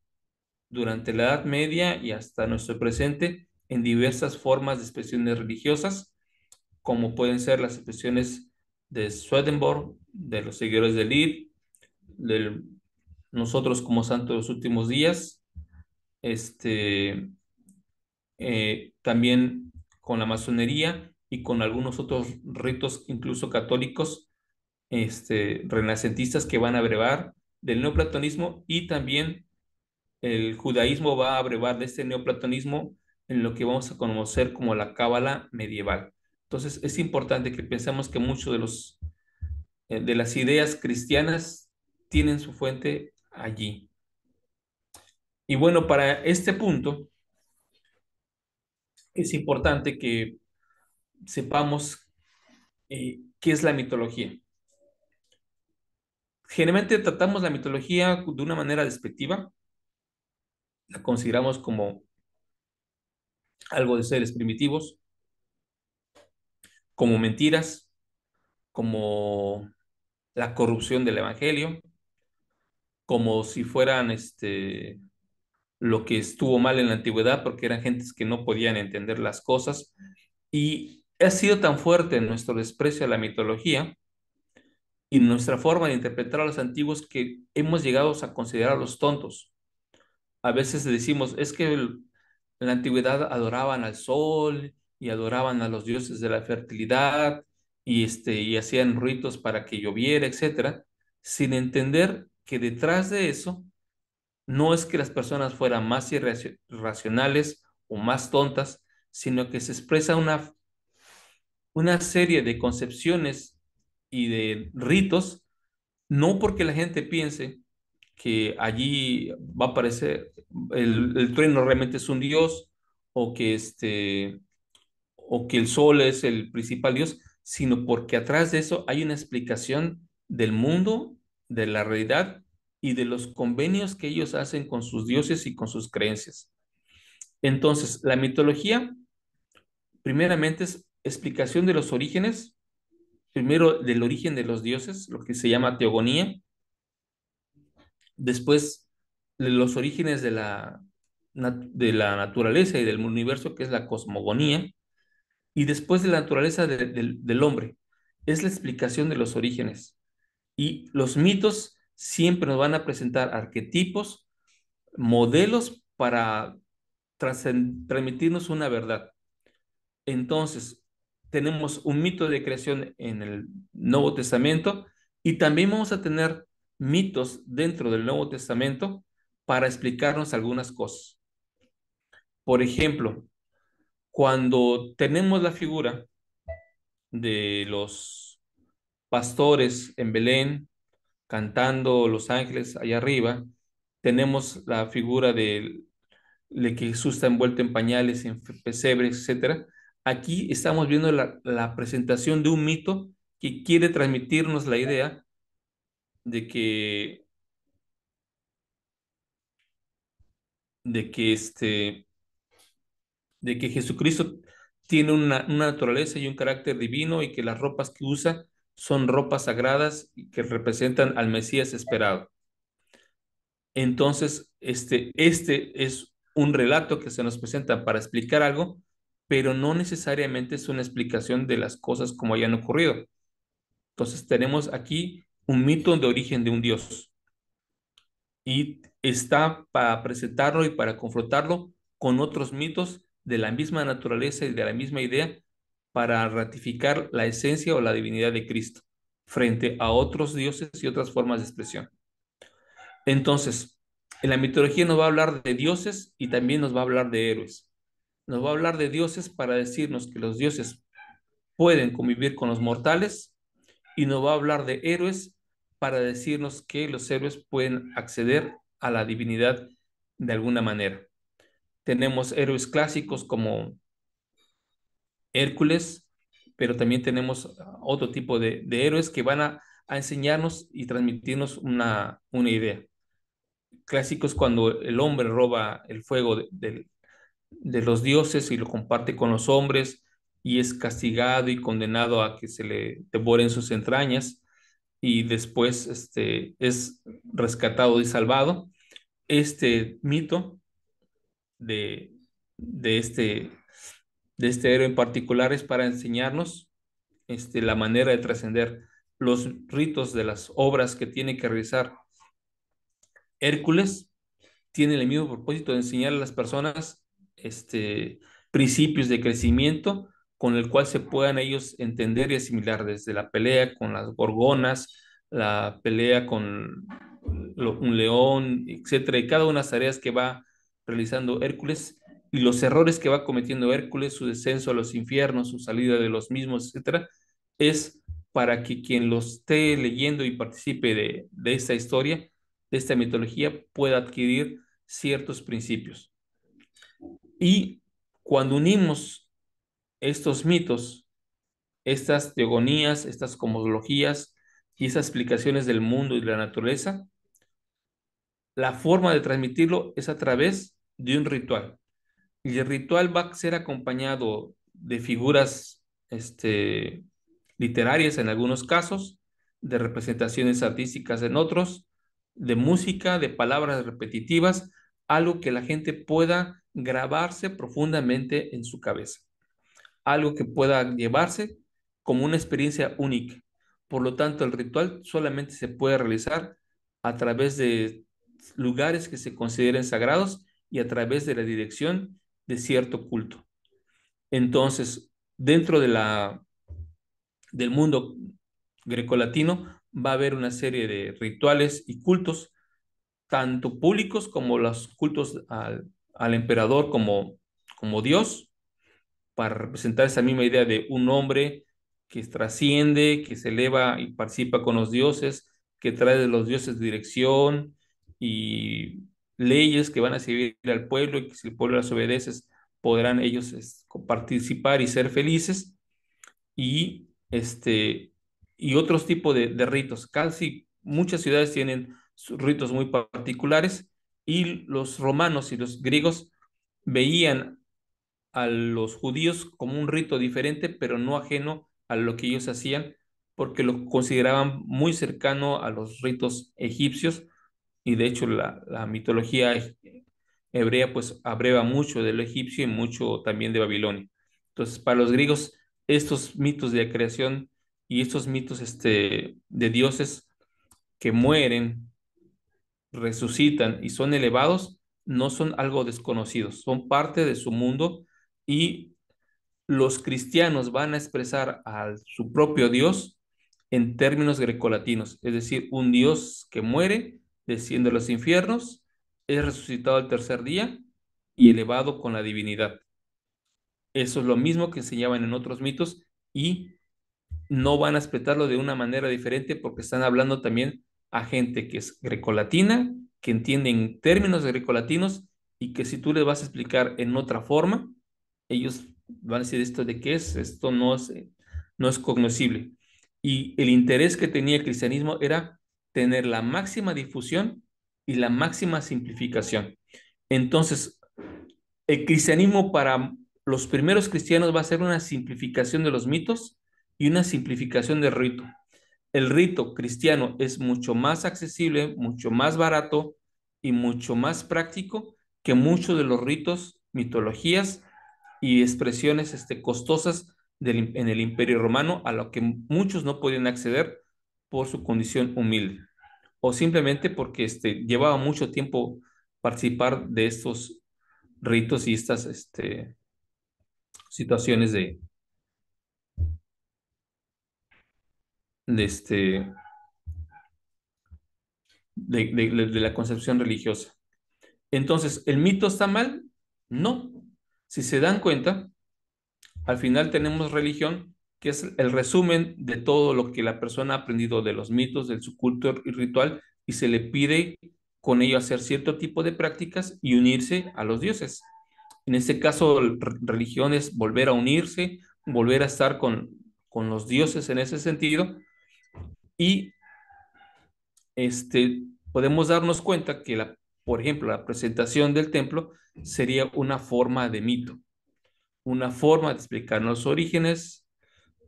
durante la Edad Media y hasta nuestro presente en diversas formas de expresiones religiosas, como pueden ser las expresiones de Swedenborg, de los seguidores de Lid, de nosotros como santos de los últimos días, este, eh, también con la masonería y con algunos otros ritos, incluso católicos, este, renacentistas que van a brevar del neoplatonismo y también el judaísmo va a brevar de este neoplatonismo en lo que vamos a conocer como la cábala medieval. Entonces es importante que pensemos que muchas de los eh, de las ideas cristianas tienen su fuente allí. Y bueno, para este punto es importante que sepamos eh, qué es la mitología. Generalmente tratamos la mitología de una manera despectiva, la consideramos como algo de seres primitivos, como mentiras, como la corrupción del Evangelio, como si fueran este, lo que estuvo mal en la antigüedad, porque eran gentes que no podían entender las cosas y ha sido tan fuerte nuestro desprecio a la mitología y nuestra forma de interpretar a los antiguos que hemos llegado a considerarlos tontos. A veces decimos, es que en la antigüedad adoraban al sol y adoraban a los dioses de la fertilidad y, este, y hacían ritos para que lloviera, etcétera, sin entender que detrás de eso no es que las personas fueran más irracionales o más tontas, sino que se expresa una una serie de concepciones y de ritos, no porque la gente piense que allí va a aparecer el, trueno realmente es un dios o que este o que el sol es el principal dios, sino porque atrás de eso hay una explicación del mundo, de la realidad y de los convenios que ellos hacen con sus dioses y con sus creencias. Entonces, la mitología primeramente es explicación de los orígenes, primero del origen de los dioses, lo que se llama teogonía, después de los orígenes de la, de la naturaleza y del universo, que es la cosmogonía, y después de la naturaleza del hombre, es la explicación de los orígenes. Y los mitos siempre nos van a presentar arquetipos, modelos para transmitirnos una verdad. Entonces, tenemos un mito de creación en el Nuevo Testamento y también vamos a tener mitos dentro del Nuevo Testamento para explicarnos algunas cosas. Por ejemplo, cuando tenemos la figura de los pastores en Belén cantando los ángeles allá arriba, tenemos la figura de, que Jesús está envuelto en pañales, en pesebre, etcétera Aquí estamos viendo la, presentación de un mito que quiere transmitirnos la idea de que de que este de que Jesucristo tiene una, una, naturaleza y un carácter divino y que las ropas que usa son ropas sagradas y que representan al Mesías esperado. Entonces, este, este es un relato que se nos presenta para explicar algo pero no necesariamente es una explicación de las cosas como hayan ocurrido. Entonces tenemos aquí un mito de origen de un dios y está para presentarlo y para confrontarlo con otros mitos de la misma naturaleza y de la misma idea para ratificar la esencia o la divinidad de Cristo frente a otros dioses y otras formas de expresión. Entonces, en la mitología nos va a hablar de dioses y también nos va a hablar de héroes nos va a hablar de dioses para decirnos que los dioses pueden convivir con los mortales y nos va a hablar de héroes para decirnos que los héroes pueden acceder a la divinidad de alguna manera. Tenemos héroes clásicos como Hércules, pero también tenemos otro tipo de, héroes que van a, enseñarnos y transmitirnos una, una idea. Clásicos cuando el hombre roba el fuego del de los dioses y lo comparte con los hombres y es castigado y condenado a que se le devoren sus entrañas y después este, es rescatado y salvado. Este mito de, de, este, de este héroe en particular es para enseñarnos este, la manera de trascender los ritos de las obras que tiene que realizar. Hércules tiene el mismo propósito de enseñar a las personas este, principios de crecimiento con el cual se puedan ellos entender y asimilar desde la pelea con las gorgonas, la pelea con un león, etcétera, y cada una de las tareas que va realizando Hércules y los errores que va cometiendo Hércules, su descenso a los infiernos, su salida de los mismos, etcétera, es para que quien los esté leyendo y participe de, de esta historia, de esta mitología, pueda adquirir ciertos principios. Y cuando unimos estos mitos, estas teogonías, estas cosmologías y esas explicaciones del mundo y de la naturaleza, la forma de transmitirlo es a través de un ritual. Y el ritual va a ser acompañado de figuras este, literarias en algunos casos, de representaciones artísticas en otros, de música, de palabras repetitivas, algo que la gente pueda grabarse profundamente en su cabeza. Algo que pueda llevarse como una experiencia única. Por lo tanto, el ritual solamente se puede realizar a través de lugares que se consideren sagrados y a través de la dirección de cierto culto. Entonces, dentro de la, del mundo grecolatino va a haber una serie de rituales y cultos, tanto públicos como los cultos al, al emperador como, como Dios, para representar esa misma idea de un hombre que trasciende, que se eleva y participa con los dioses, que trae de los dioses dirección y leyes que van a servir al pueblo y que si el pueblo las obedece podrán ellos participar y ser felices y este y otros tipos de, de ritos. Casi muchas ciudades tienen ritos muy particulares y los romanos y los griegos veían a los judíos como un rito diferente, pero no ajeno a lo que ellos hacían, porque lo consideraban muy cercano a los ritos egipcios, y de hecho la, mitología hebrea pues abreva mucho de lo egipcio y mucho también de Babilonia. Entonces, para los griegos, estos mitos de creación y estos mitos este, de dioses que mueren resucitan y son elevados, no son algo desconocidos, son parte de su mundo y los cristianos van a expresar a su propio Dios en términos grecolatinos, es decir, un Dios que muere, desciende a los infiernos, es resucitado al tercer día y elevado con la divinidad. Eso es lo mismo que enseñaban en otros mitos y no van a respetarlo de una manera diferente porque están hablando también a gente que es grecolatina, que entiende en términos grecolatinos y que si tú le vas a explicar en otra forma, ellos van a decir esto de qué es, esto no es, eh, no es cognoscible. Y el interés que tenía el cristianismo era tener la máxima difusión y la máxima simplificación. Entonces, el cristianismo para los primeros cristianos va a ser una simplificación de los mitos y una simplificación del rito el rito cristiano es mucho más accesible, mucho más barato y mucho más práctico que muchos de los ritos, mitologías y expresiones este, costosas en el imperio romano a lo que muchos no podían acceder por su condición humilde o simplemente porque este, llevaba mucho tiempo participar de estos ritos y estas este, situaciones de, de, este, de, la concepción religiosa. Entonces, ¿el mito está mal? No. Si se dan cuenta, al final tenemos religión, que es el resumen de todo lo que la persona ha aprendido de los mitos, de su culto y ritual, y se le pide con ello hacer cierto tipo de prácticas y unirse a los dioses. En este caso, religión es volver a unirse, volver a estar con los dioses en ese sentido, y este, podemos darnos cuenta que, la, por ejemplo, la presentación del templo sería una forma de mito, una forma de explicarnos los orígenes,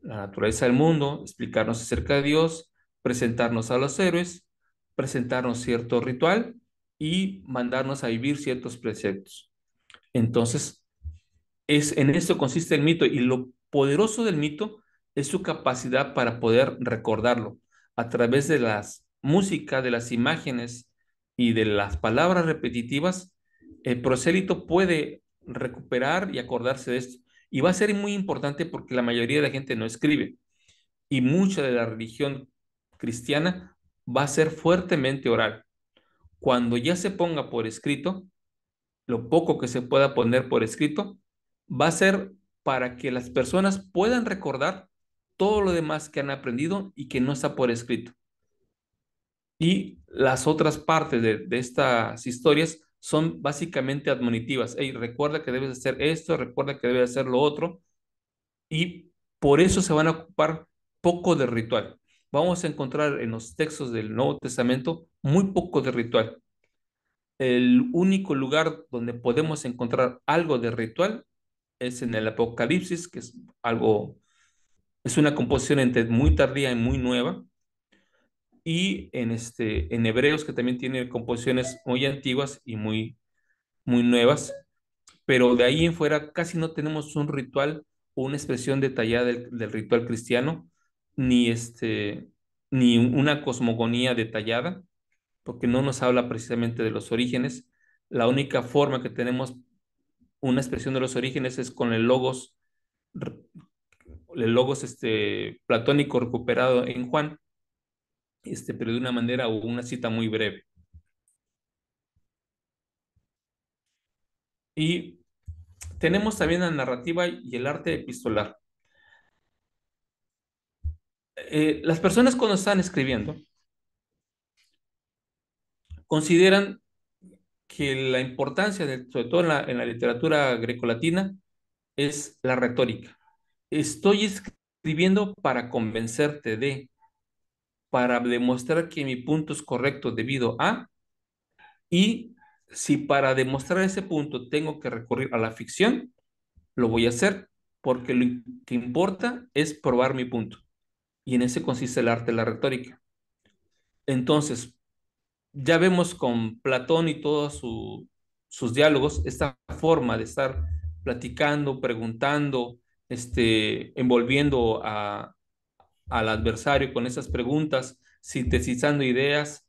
la naturaleza del mundo, explicarnos acerca de Dios, presentarnos a los héroes, presentarnos cierto ritual y mandarnos a vivir ciertos preceptos. Entonces, es en esto consiste el mito y lo poderoso del mito es su capacidad para poder recordarlo, a través de las música, de las imágenes y de las palabras repetitivas, el prosélito puede recuperar y acordarse de esto. Y va a ser muy importante porque la mayoría de la gente no escribe. Y mucha de la religión cristiana va a ser fuertemente oral. Cuando ya se ponga por escrito, lo poco que se pueda poner por escrito, va a ser para que las personas puedan recordar todo lo demás que han aprendido y que no está por escrito. Y las otras partes de, estas historias son básicamente admonitivas. y recuerda que debes hacer esto, recuerda que debes hacer lo otro. Y por eso se van a ocupar poco de ritual. Vamos a encontrar en los textos del Nuevo Testamento muy poco de ritual. El único lugar donde podemos encontrar algo de ritual es en el Apocalipsis, que es algo es una composición entre muy tardía y muy nueva. Y en, este, en Hebreos, que también tiene composiciones muy antiguas y muy, muy nuevas. Pero de ahí en fuera casi no tenemos un ritual o una expresión detallada del, ritual cristiano, ni, este, ni una cosmogonía detallada, porque no nos habla precisamente de los orígenes. La única forma que tenemos una expresión de los orígenes es con el logos el logos este, platónico recuperado en Juan, este, pero de una manera o una cita muy breve. Y tenemos también la narrativa y el arte epistolar. Eh, las personas cuando están escribiendo consideran que la importancia, sobre todo en la literatura grecolatina, es la retórica. Estoy escribiendo para convencerte de, para demostrar que mi punto es correcto debido a, y si para demostrar ese punto tengo que recurrir a la ficción, lo voy a hacer porque lo que importa es probar mi punto. Y en ese consiste el arte de la retórica. Entonces, ya vemos con Platón y todos sus diálogos esta forma de estar platicando, preguntando, este, envolviendo al adversario con esas preguntas, sintetizando ideas,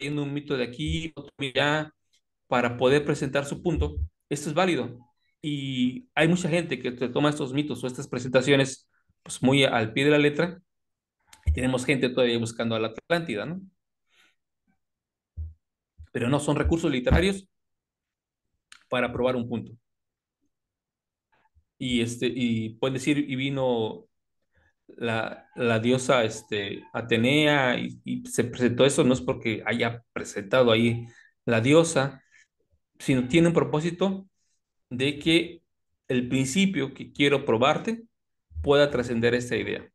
un mito de aquí, otro allá, para poder presentar su punto, esto es válido. Y hay mucha gente que toma estos mitos o estas presentaciones pues muy al pie de la letra. tenemos gente todavía buscando a la Atlántida, ¿no? Pero no son recursos literarios para probar un punto y, este, y pueden decir, y vino la, la diosa este, Atenea y, se presentó eso, no es porque haya presentado ahí la diosa, sino tiene un propósito de que el principio que quiero probarte pueda trascender esta idea.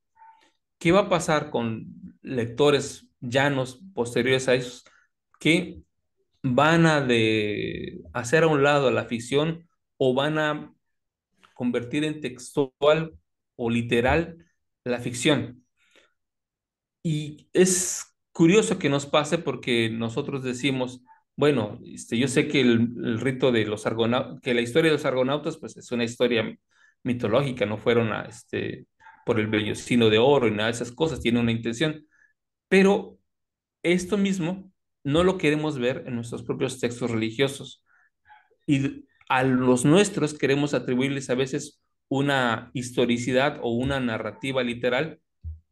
¿Qué va a pasar con lectores llanos posteriores a esos que van a de hacer a un lado la ficción o van a convertir en textual o literal la ficción. Y es curioso que nos pase porque nosotros decimos, bueno, este, yo sé que el, rito de los argonautas, que la historia de los argonautas, pues es una historia mitológica, no fueron a, este, por el vellocino de oro y nada de esas cosas, tiene una intención. Pero esto mismo no lo queremos ver en nuestros propios textos religiosos. Y a los nuestros queremos atribuirles a veces una historicidad o una narrativa literal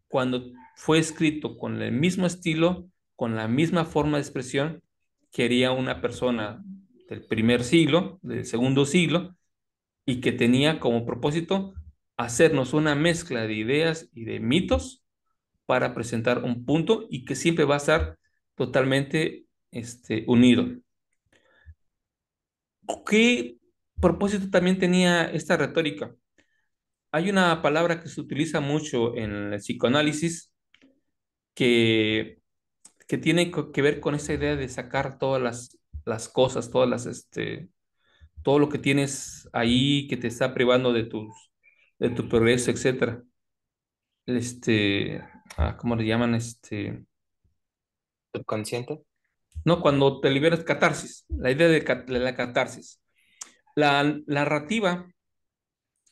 cuando fue escrito con el mismo estilo, con la misma forma de expresión, que quería una persona del primer siglo, del segundo siglo, y que tenía como propósito hacernos una mezcla de ideas y de mitos para presentar un punto y que siempre va a estar totalmente este, unido. ¿Qué propósito también tenía esta retórica? Hay una palabra que se utiliza mucho en el psicoanálisis que, que tiene que ver con esa idea de sacar todas las, cosas, todas las, este, todo lo que tienes ahí que te está privando de, tus, de tu progreso, etc. Este, ah, ¿Cómo le llaman? Este, subconsciente. ¿no? Cuando te liberas catarsis, la idea de, la catarsis. La, narrativa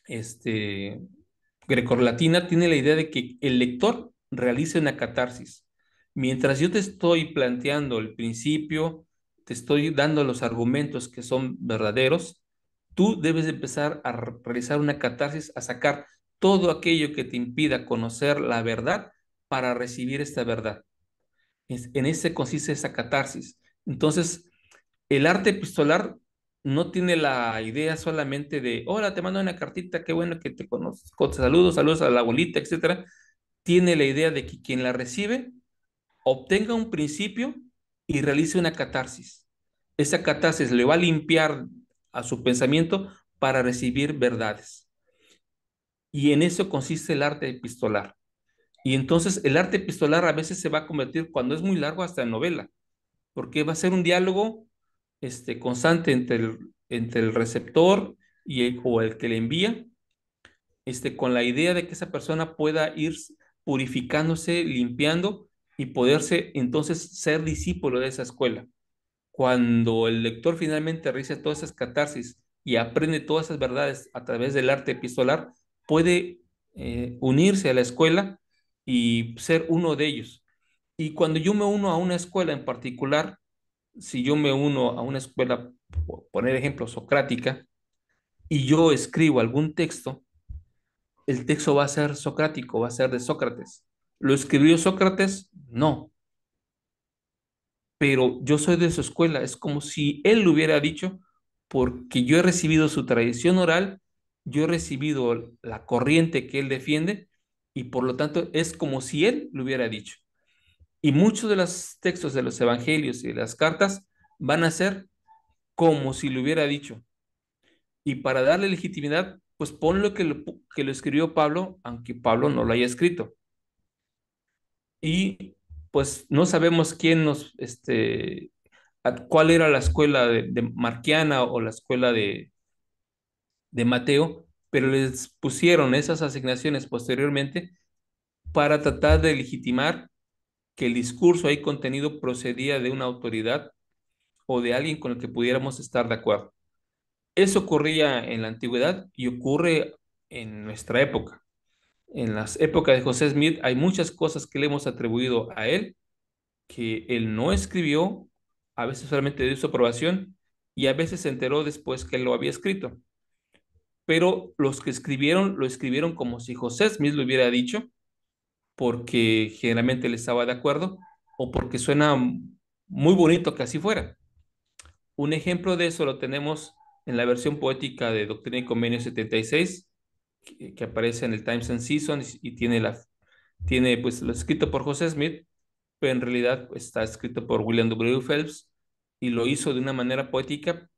este, grecorlatina tiene la idea de que el lector realice una catarsis. Mientras yo te estoy planteando el principio, te estoy dando los argumentos que son verdaderos, tú debes empezar a realizar una catarsis, a sacar todo aquello que te impida conocer la verdad para recibir esta verdad en ese consiste esa catarsis. Entonces, el arte epistolar no tiene la idea solamente de, hola, te mando una cartita, qué bueno que te conozco, saludos, saludos a la abuelita, etcétera. Tiene la idea de que quien la recibe obtenga un principio y realice una catarsis. Esa catarsis le va a limpiar a su pensamiento para recibir verdades. Y en eso consiste el arte epistolar. Y entonces el arte epistolar a veces se va a convertir, cuando es muy largo, hasta en novela, porque va a ser un diálogo este, constante entre el, entre el receptor y el, o el que le envía, este, con la idea de que esa persona pueda ir purificándose, limpiando y poderse entonces ser discípulo de esa escuela. Cuando el lector finalmente realiza todas esas catarsis y aprende todas esas verdades a través del arte epistolar, puede eh, unirse a la escuela y ser uno de ellos. Y cuando yo me uno a una escuela en particular, si yo me uno a una escuela, poner ejemplo, socrática, y yo escribo algún texto, el texto va a ser socrático, va a ser de Sócrates. ¿Lo escribió Sócrates? No. Pero yo soy de su escuela, es como si él lo hubiera dicho, porque yo he recibido su tradición oral, yo he recibido la corriente que él defiende, y por lo tanto es como si él lo hubiera dicho. Y muchos de los textos de los evangelios y de las cartas van a ser como si lo hubiera dicho. Y para darle legitimidad, pues pon lo que lo, que lo escribió Pablo, aunque Pablo no lo haya escrito. Y pues no sabemos quién nos, este, cuál era la escuela de, de Marquiana o la escuela de, de Mateo, pero les pusieron esas asignaciones posteriormente para tratar de legitimar que el discurso ahí contenido procedía de una autoridad o de alguien con el que pudiéramos estar de acuerdo. Eso ocurría en la antigüedad y ocurre en nuestra época. En las épocas de José Smith hay muchas cosas que le hemos atribuido a él que él no escribió, a veces solamente dio su aprobación y a veces se enteró después que él lo había escrito pero los que escribieron lo escribieron como si José Smith lo hubiera dicho, porque generalmente le estaba de acuerdo, o porque suena muy bonito que así fuera. Un ejemplo de eso lo tenemos en la versión poética de Doctrina y Convenio 76, que, aparece en el Times and Seasons y, tiene, la, tiene pues, lo escrito por José Smith, pero en realidad está escrito por William W. Phelps y lo hizo de una manera poética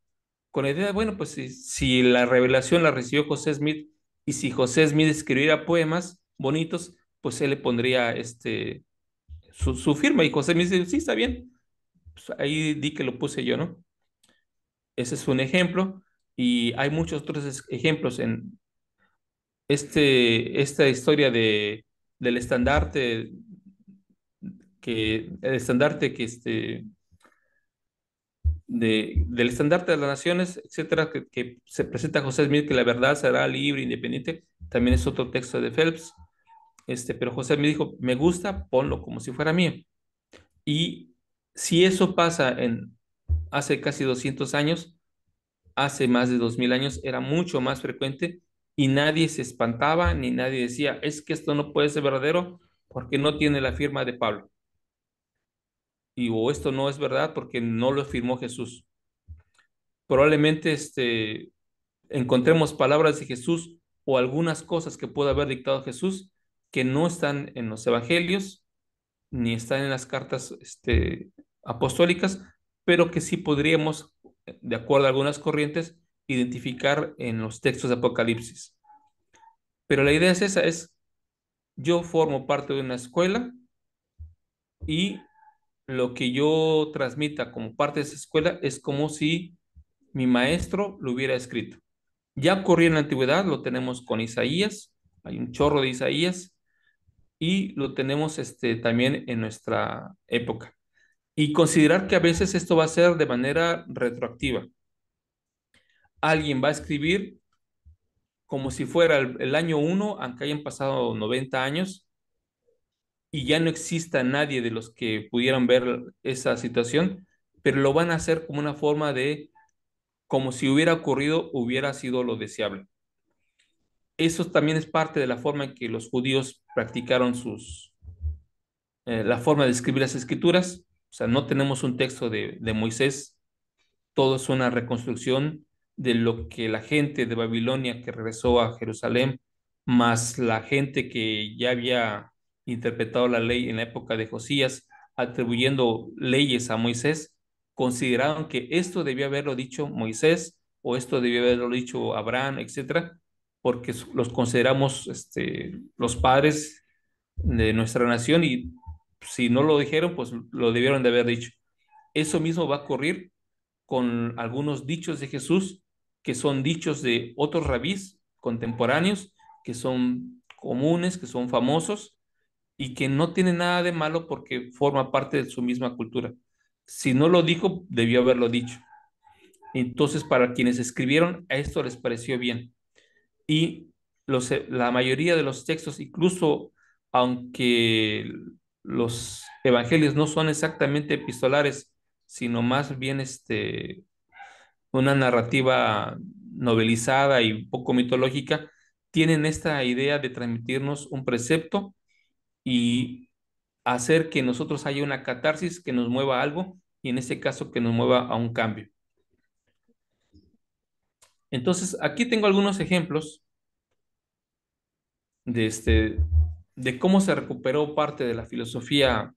con la idea bueno, pues si, la revelación la recibió José Smith y si José Smith escribiera poemas bonitos, pues él le pondría este, su, firma y José Smith dice, sí, está bien. Pues, ahí di que lo puse yo, ¿no? Ese es un ejemplo y hay muchos otros ejemplos en este, esta historia de, del estandarte que el estandarte que este del estandarte de las naciones, etcétera, que, se presenta José Smith, que la verdad será libre, independiente, también es otro texto de Phelps. Este, pero José me dijo, me gusta, ponlo como si fuera mío. Y si eso pasa en hace casi 200 años, hace más de 2000 años, era mucho más frecuente y nadie se espantaba ni nadie decía, es que esto no puede ser verdadero porque no tiene la firma de Pablo y o oh, esto no es verdad porque no lo firmó Jesús. Probablemente este, encontremos palabras de Jesús o algunas cosas que pudo haber dictado Jesús que no están en los evangelios ni están en las cartas este, apostólicas, pero que sí podríamos, de acuerdo a algunas corrientes, identificar en los textos de Apocalipsis. Pero la idea es esa, es yo formo parte de una escuela y lo que yo transmita como parte de esa escuela es como si mi maestro lo hubiera escrito. Ya ocurrió en la antigüedad, lo tenemos con Isaías, hay un chorro de Isaías, y lo tenemos este, también en nuestra época. Y considerar que a veces esto va a ser de manera retroactiva. Alguien va a escribir como si fuera el, año 1, aunque hayan pasado 90 años, y ya no exista nadie de los que pudieran ver esa situación, pero lo van a hacer como una forma de, como si hubiera ocurrido, hubiera sido lo deseable. Eso también es parte de la forma en que los judíos practicaron sus, eh, la forma de escribir las escrituras. O sea, no tenemos un texto de, de Moisés, todo es una reconstrucción de lo que la gente de Babilonia que regresó a Jerusalén, más la gente que ya había interpretado la ley en la época de Josías, atribuyendo leyes a Moisés, consideraron que esto debía haberlo dicho Moisés o esto debía haberlo dicho Abraham, etcétera, porque los consideramos este, los padres de nuestra nación y si no lo dijeron, pues lo debieron de haber dicho. Eso mismo va a ocurrir con algunos dichos de Jesús que son dichos de otros rabís contemporáneos, que son comunes, que son famosos, y que no tiene nada de malo porque forma parte de su misma cultura. Si no lo dijo, debió haberlo dicho. Entonces, para quienes escribieron, a esto les pareció bien. Y los, eh, la mayoría de los textos, incluso aunque los evangelios no son exactamente epistolares, sino más bien este, una narrativa novelizada y poco mitológica, tienen esta idea de transmitirnos un precepto y hacer que nosotros haya una catarsis que nos mueva a algo y en este caso que nos mueva a un cambio. Entonces, aquí tengo algunos ejemplos de, este, de cómo se recuperó parte de la filosofía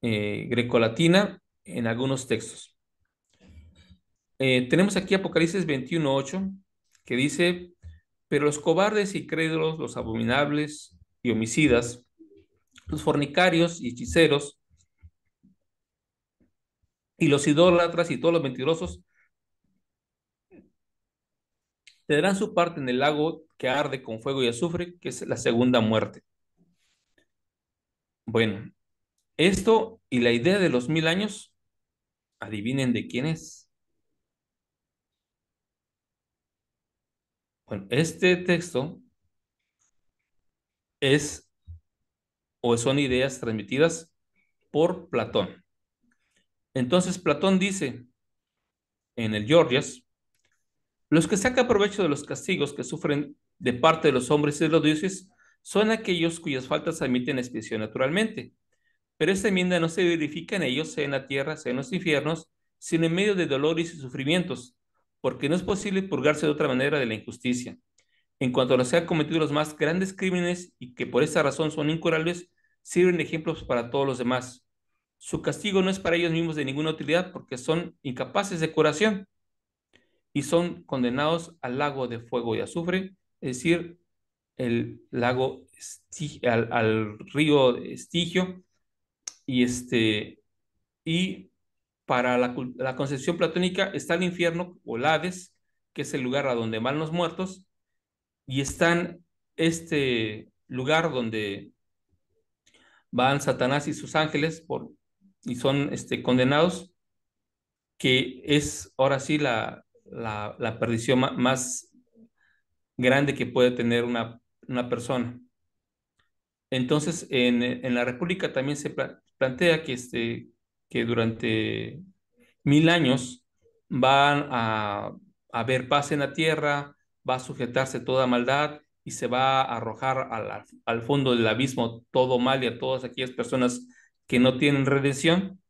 eh, grecolatina en algunos textos. Eh, tenemos aquí Apocalipsis 21.8, que dice, pero los cobardes y crédulos, los abominables, y homicidas, los fornicarios y hechiceros, y los idólatras y todos los mentirosos tendrán su parte en el lago que arde con fuego y azufre, que es la segunda muerte. Bueno, esto y la idea de los mil años, adivinen de quién es. Bueno, este texto es o son ideas transmitidas por Platón. Entonces Platón dice en el Georgias, los que sacan provecho de los castigos que sufren de parte de los hombres y de los dioses son aquellos cuyas faltas admiten expiación naturalmente. Pero esta enmienda no se verifica en ellos, sea en la tierra, sea en los infiernos, sino en medio de dolores y sufrimientos, porque no es posible purgarse de otra manera de la injusticia en cuanto a los que han cometido los más grandes crímenes y que por esa razón son incurables, sirven de ejemplos para todos los demás. Su castigo no es para ellos mismos de ninguna utilidad porque son incapaces de curación y son condenados al lago de fuego y azufre, es decir, el lago al, río Estigio y este y para la, concepción platónica está el infierno o el Hades, que es el lugar a donde van los muertos, y están este lugar donde van Satanás y sus ángeles por, y son este, condenados, que es ahora sí la, la, perdición más grande que puede tener una, una persona. Entonces, en, la República también se plantea que, este, que durante mil años van a haber paz en la tierra, va a sujetarse toda maldad y se va a arrojar al, fondo del abismo todo mal y a todas aquellas personas que no tienen redención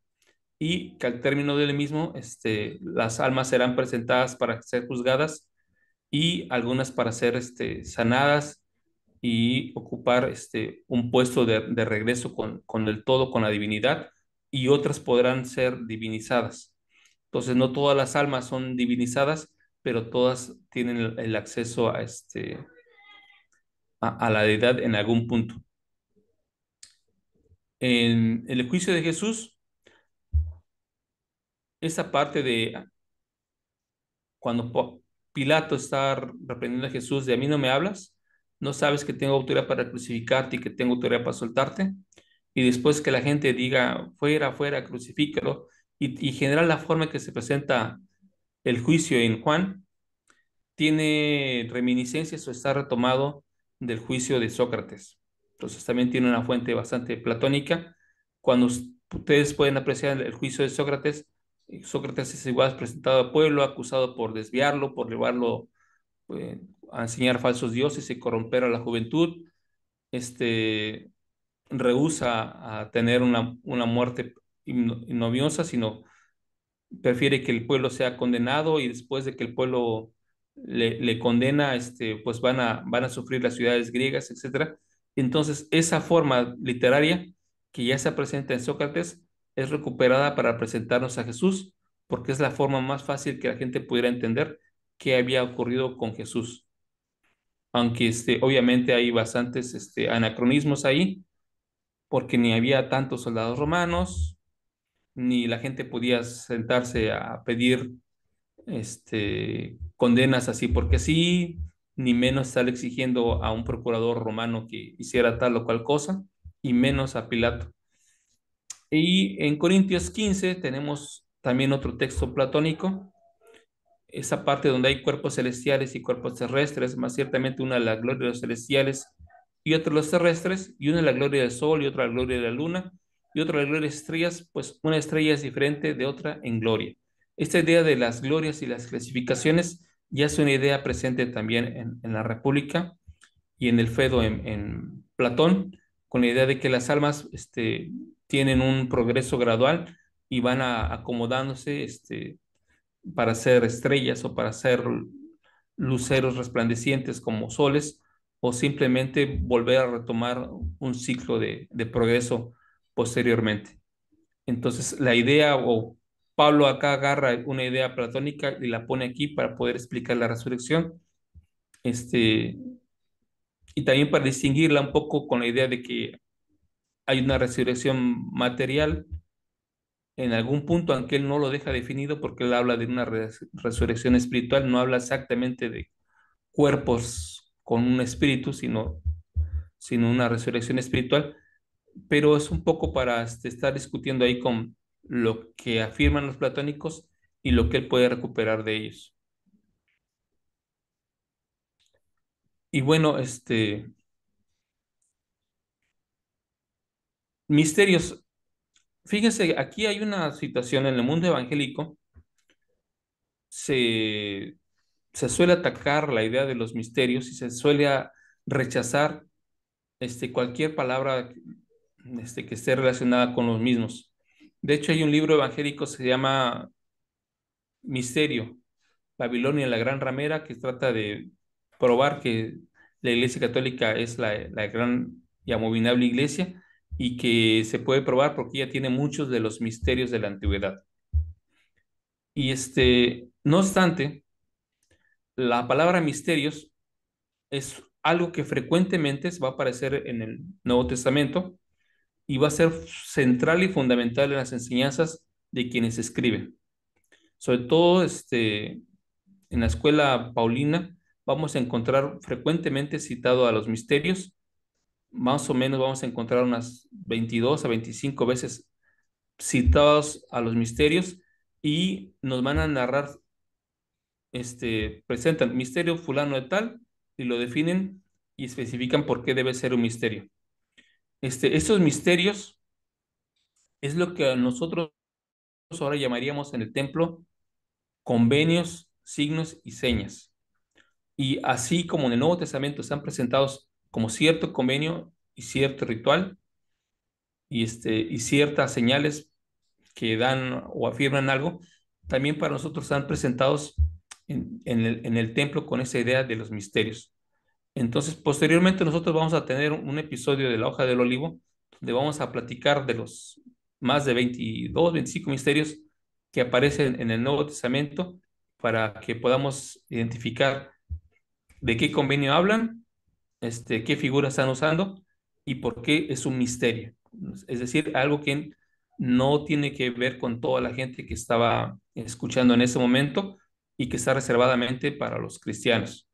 y que al término del mismo este, las almas serán presentadas para ser juzgadas y algunas para ser este, sanadas y ocupar este, un puesto de, regreso con, con, el todo, con la divinidad, y otras podrán ser divinizadas. Entonces, no todas las almas son divinizadas, pero todas tienen el, acceso a, este, a, la deidad en algún punto. En el juicio de Jesús, esa parte de cuando Pilato está reprendiendo a Jesús de a mí no me hablas, no sabes que tengo autoridad para crucificarte y que tengo autoridad para soltarte, y después que la gente diga fuera, fuera, crucifícalo, y, general la forma en que se presenta el juicio en Juan tiene reminiscencias o está retomado del juicio de Sócrates. Entonces también tiene una fuente bastante platónica. Cuando ustedes pueden apreciar el juicio de Sócrates, eh, Sócrates es igual presentado a pueblo, acusado por desviarlo, por llevarlo eh, a enseñar falsos dioses y corromper a la juventud. Este rehúsa a tener una, una muerte noviosa, sino prefiere que el pueblo sea condenado y después de que el pueblo le, le condena, este, pues van a, van a sufrir las ciudades griegas, etc. Entonces, esa forma literaria que ya se presenta en Sócrates es recuperada para presentarnos a Jesús, porque es la forma más fácil que la gente pudiera entender qué había ocurrido con Jesús. Aunque este, obviamente hay bastantes este, anacronismos ahí, porque ni había tantos soldados romanos, ni la gente podía sentarse a pedir este, condenas así porque sí, ni menos estar exigiendo a un procurador romano que hiciera tal o cual cosa, y menos a Pilato. Y en Corintios 15 tenemos también otro texto platónico, esa parte donde hay cuerpos celestiales y cuerpos terrestres, más ciertamente una la gloria de los celestiales y otra los terrestres, y una la gloria del sol y otra la gloria de la luna, y otro de las estrellas, pues una estrella es diferente de otra en gloria. Esta idea de las glorias y las clasificaciones ya es una idea presente también en, la República y en el Fedo en, Platón, con la idea de que las almas este, tienen un progreso gradual y van a, acomodándose este, para ser estrellas o para ser luceros resplandecientes como soles o simplemente volver a retomar un ciclo de, de progreso posteriormente. Entonces, la idea o Pablo acá agarra una idea platónica y la pone aquí para poder explicar la resurrección. Este, y también para distinguirla un poco con la idea de que hay una resurrección material en algún punto, aunque él no lo deja definido porque él habla de una resurrección espiritual, no habla exactamente de cuerpos con un espíritu, sino, sino una resurrección espiritual pero es un poco para este, estar discutiendo ahí con lo que afirman los platónicos y lo que él puede recuperar de ellos. Y bueno, este... Misterios. Fíjense, aquí hay una situación en el mundo evangélico. Se, se suele atacar la idea de los misterios y se suele rechazar este, cualquier palabra este, que esté relacionada con los mismos. De hecho, hay un libro evangélico que se llama Misterio, Babilonia, la gran ramera, que trata de probar que la Iglesia Católica es la, gran y abominable Iglesia y que se puede probar porque ella tiene muchos de los misterios de la antigüedad. Y este, no obstante, la palabra misterios es algo que frecuentemente se va a aparecer en el Nuevo Testamento y va a ser central y fundamental en las enseñanzas de quienes escriben. Sobre todo este, en la escuela paulina vamos a encontrar frecuentemente citado a los misterios, más o menos vamos a encontrar unas 22 a 25 veces citados a los misterios y nos van a narrar, este, presentan misterio fulano de tal y lo definen y especifican por qué debe ser un misterio este, estos misterios es lo que nosotros ahora llamaríamos en el templo convenios, signos y señas. Y así como en el Nuevo Testamento están presentados como cierto convenio y cierto ritual y, este, y ciertas señales que dan o afirman algo, también para nosotros están presentados en el templo con esa idea de los misterios. Entonces, posteriormente nosotros vamos a tener un episodio de la hoja del olivo, donde vamos a platicar de los más de 22, 25 misterios que aparecen en el Nuevo Testamento para que podamos identificar de qué convenio hablan, este, qué figuras están usando y por qué es un misterio. Es decir, algo que no tiene que ver con toda la gente que estaba escuchando en ese momento y que está reservadamente para los cristianos.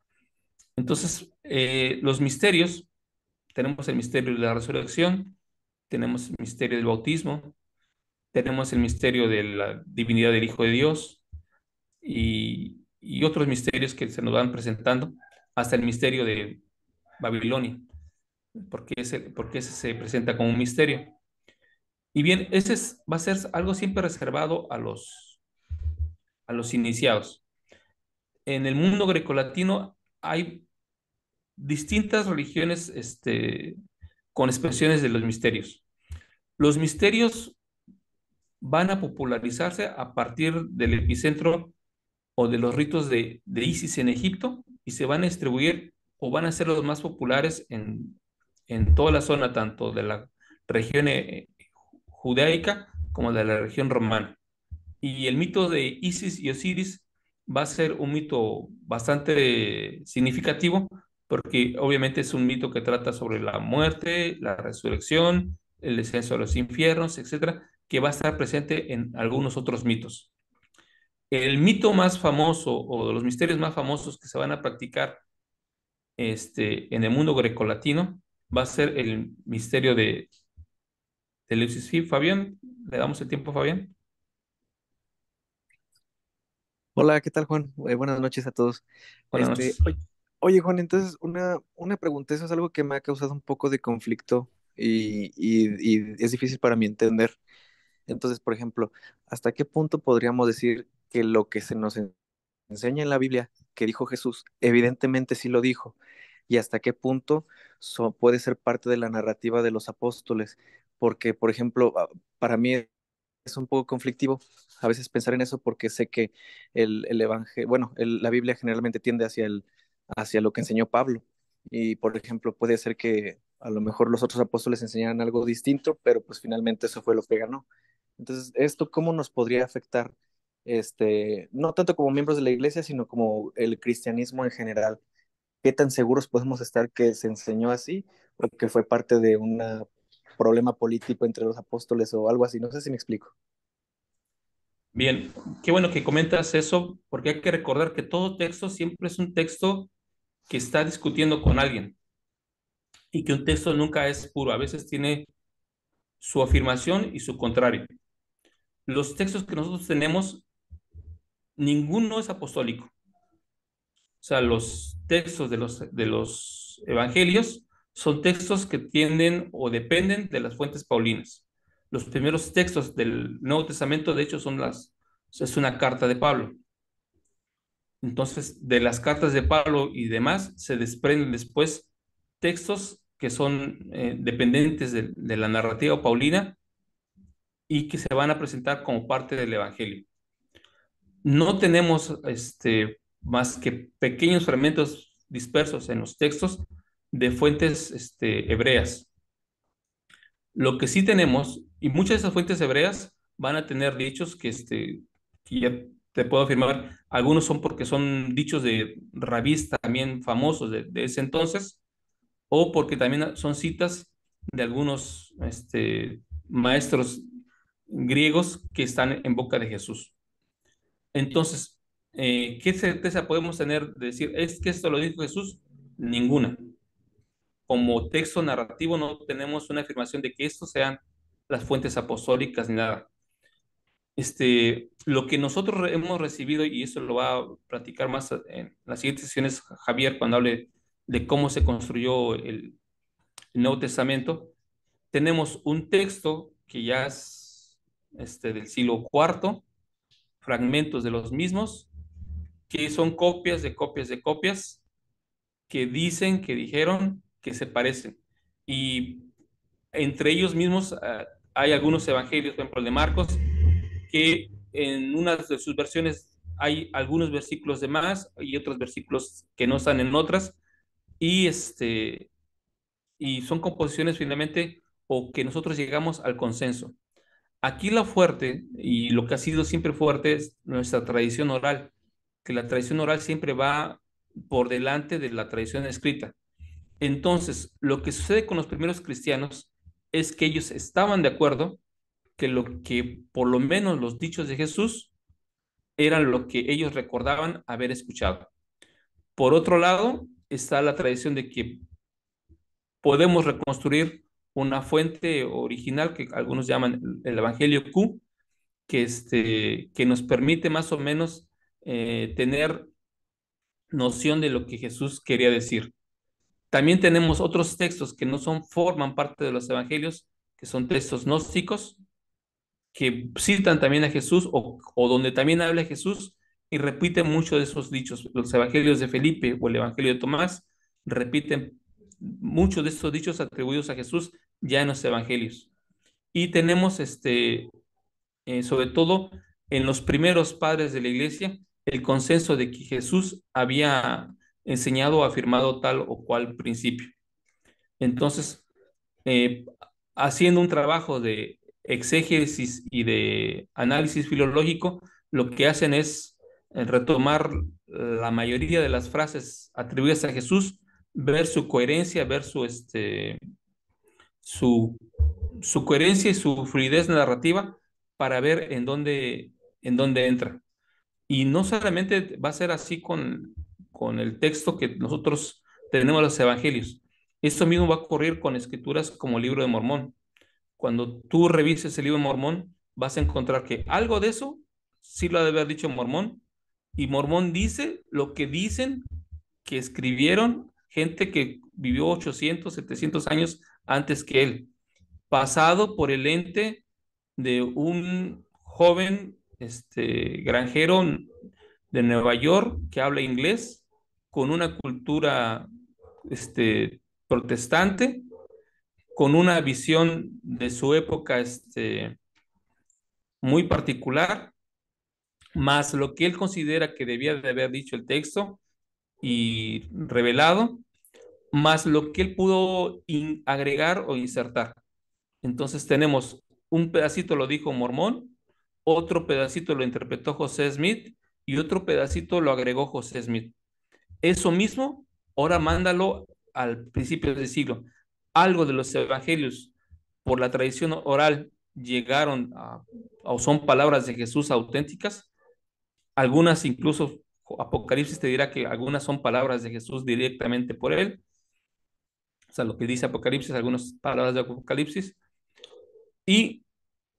Entonces, eh, los misterios, tenemos el misterio de la resurrección, tenemos el misterio del bautismo, tenemos el misterio de la divinidad del Hijo de Dios y, otros misterios que se nos van presentando, hasta el misterio de Babilonia, porque ese, se presenta como un misterio. Y bien, ese va a ser algo siempre reservado a los, a los iniciados. En el mundo grecolatino hay distintas religiones este, con expresiones de los misterios. Los misterios van a popularizarse a partir del epicentro o de los ritos de, Isis en Egipto y se van a distribuir o van a ser los más populares en, en toda la zona, tanto de la región eh, judaica como de la región romana. Y el mito de Isis y Osiris va a ser un mito bastante significativo porque obviamente es un mito que trata sobre la muerte, la resurrección, el descenso a los infiernos, etcétera, que va a estar presente en algunos otros mitos. El mito más famoso o de los misterios más famosos que se van a practicar este, en el mundo grecolatino va a ser el misterio de, de Fabián, ¿le damos el tiempo, a Fabián? Hola, ¿qué tal, Juan? Eh, buenas noches a todos. Buenas este, noches. Oye, Juan, entonces una, una pregunta, eso es algo que me ha causado un poco de conflicto y, es difícil para mí entender. Entonces, por ejemplo, ¿hasta qué punto podríamos decir que lo que se nos enseña en la Biblia que dijo Jesús, evidentemente sí lo dijo, y hasta qué punto puede ser parte de la narrativa de los apóstoles, porque, por ejemplo, ah, para mí e-, es un poco conflictivo a veces pensar en eso porque sé que el, el Evangelio, bueno, la Biblia generalmente tiende hacia el hacia lo que enseñó Pablo. Y, por ejemplo, puede ser que a lo mejor los otros apóstoles enseñaran algo distinto, pero pues finalmente eso fue lo que ganó. Entonces, ¿esto cómo nos podría afectar? Este, no tanto como miembros de la iglesia, sino como el cristianismo en general. ¿Qué tan seguros podemos estar que se enseñó así o que fue parte de un problema político entre los apóstoles o algo así? No sé si me explico. Bien, qué bueno que comentas eso, porque hay que recordar que todo texto siempre es un texto que está discutiendo con alguien y que un texto nunca es puro, a veces tiene su afirmación y su contrario. Los textos que nosotros tenemos, ninguno es apostólico. O sea, los textos de los, de los evangelios son textos que tienden o dependen de las fuentes paulinas. Los primeros textos del Nuevo Testamento, de hecho, son las, es una carta de Pablo. Entonces, de las cartas de Pablo y demás se desprenden después textos que son eh, dependientes de, la narrativa paulina y que se van a presentar como parte del Evangelio. No tenemos este, más que pequeños fragmentos dispersos en los textos de fuentes este, hebreas. Lo que sí tenemos, y muchas de esas fuentes hebreas van a tener dichos que, este, que ya te puedo afirmar, algunos son porque son dichos de rabis también famosos de, ese entonces, o porque también son citas de algunos este, maestros griegos que están en boca de Jesús. Entonces, eh, ¿qué certeza podemos tener de decir, es que esto lo dijo Jesús? Ninguna. Como texto narrativo no tenemos una afirmación de que estos sean las fuentes apostólicas ni nada. Este, lo que nosotros hemos recibido, y eso lo va a platicar más en las siguientes sesiones Javier cuando hable de cómo se construyó el, Nuevo Testamento, tenemos un texto que ya es este, del siglo IV, fragmentos de los mismos, que son copias de copias de copias, que dicen, que dijeron, que se parecen. Y entre ellos mismos ah, hay algunos evangelios, por ejemplo, el de Marcos, que en una de sus versiones hay algunos versículos de más y otros versículos que no están en otras. Y, este, y son composiciones finalmente o que nosotros llegamos al consenso. Aquí la fuerte y lo que ha sido siempre fuerte es nuestra tradición oral, que la tradición oral siempre va por delante de la tradición escrita. Entonces, lo que sucede con los primeros cristianos es que ellos estaban de acuerdo que lo que por lo menos los dichos de Jesús eran lo que ellos recordaban haber escuchado. Por otro lado, está la tradición de que podemos reconstruir una fuente original que algunos llaman el Evangelio Q, que, este, que nos permite más o menos eh, tener noción de lo que Jesús quería decir. También tenemos otros textos que no son, forman parte de los evangelios, que son textos gnósticos, que citan también a Jesús o, donde también habla Jesús y repiten muchos de esos dichos. Los evangelios de Felipe o el evangelio de Tomás repiten muchos de esos dichos atribuidos a Jesús ya en los evangelios. Y tenemos este, eh, sobre todo en los primeros padres de la iglesia, el consenso de que Jesús había enseñado o afirmado tal o cual principio. Entonces, eh, haciendo un trabajo de exégesis y de análisis filológico, lo que hacen es eh, retomar la mayoría de las frases atribuidas a Jesús, ver su coherencia, ver su, este, su, coherencia y su fluidez narrativa para ver en dónde, en dónde entra. Y no solamente va a ser así con, con el texto que nosotros tenemos los evangelios. Esto mismo va a ocurrir con escrituras como el libro de Mormón cuando tú revises el libro de Mormón, vas a encontrar que algo de eso sí lo ha de haber dicho Mormón. Y Mormón dice lo que dicen que escribieron gente que vivió 800, 700 años antes que él, pasado por el ente de un joven este, granjero de Nueva York que habla inglés con una cultura este, protestante con una visión de su época este, muy particular, más lo que él considera que debía de haber dicho el texto y revelado, más lo que él pudo agregar o insertar. Entonces tenemos un pedacito lo dijo Mormón, otro pedacito lo interpretó José Smith y otro pedacito lo agregó José Smith. Eso mismo, ahora mándalo al principio del siglo algo de los evangelios por la tradición oral llegaron a, o son palabras de Jesús auténticas, algunas incluso Apocalipsis te dirá que algunas son palabras de Jesús directamente por él, o sea, lo que dice Apocalipsis, algunas palabras de Apocalipsis, y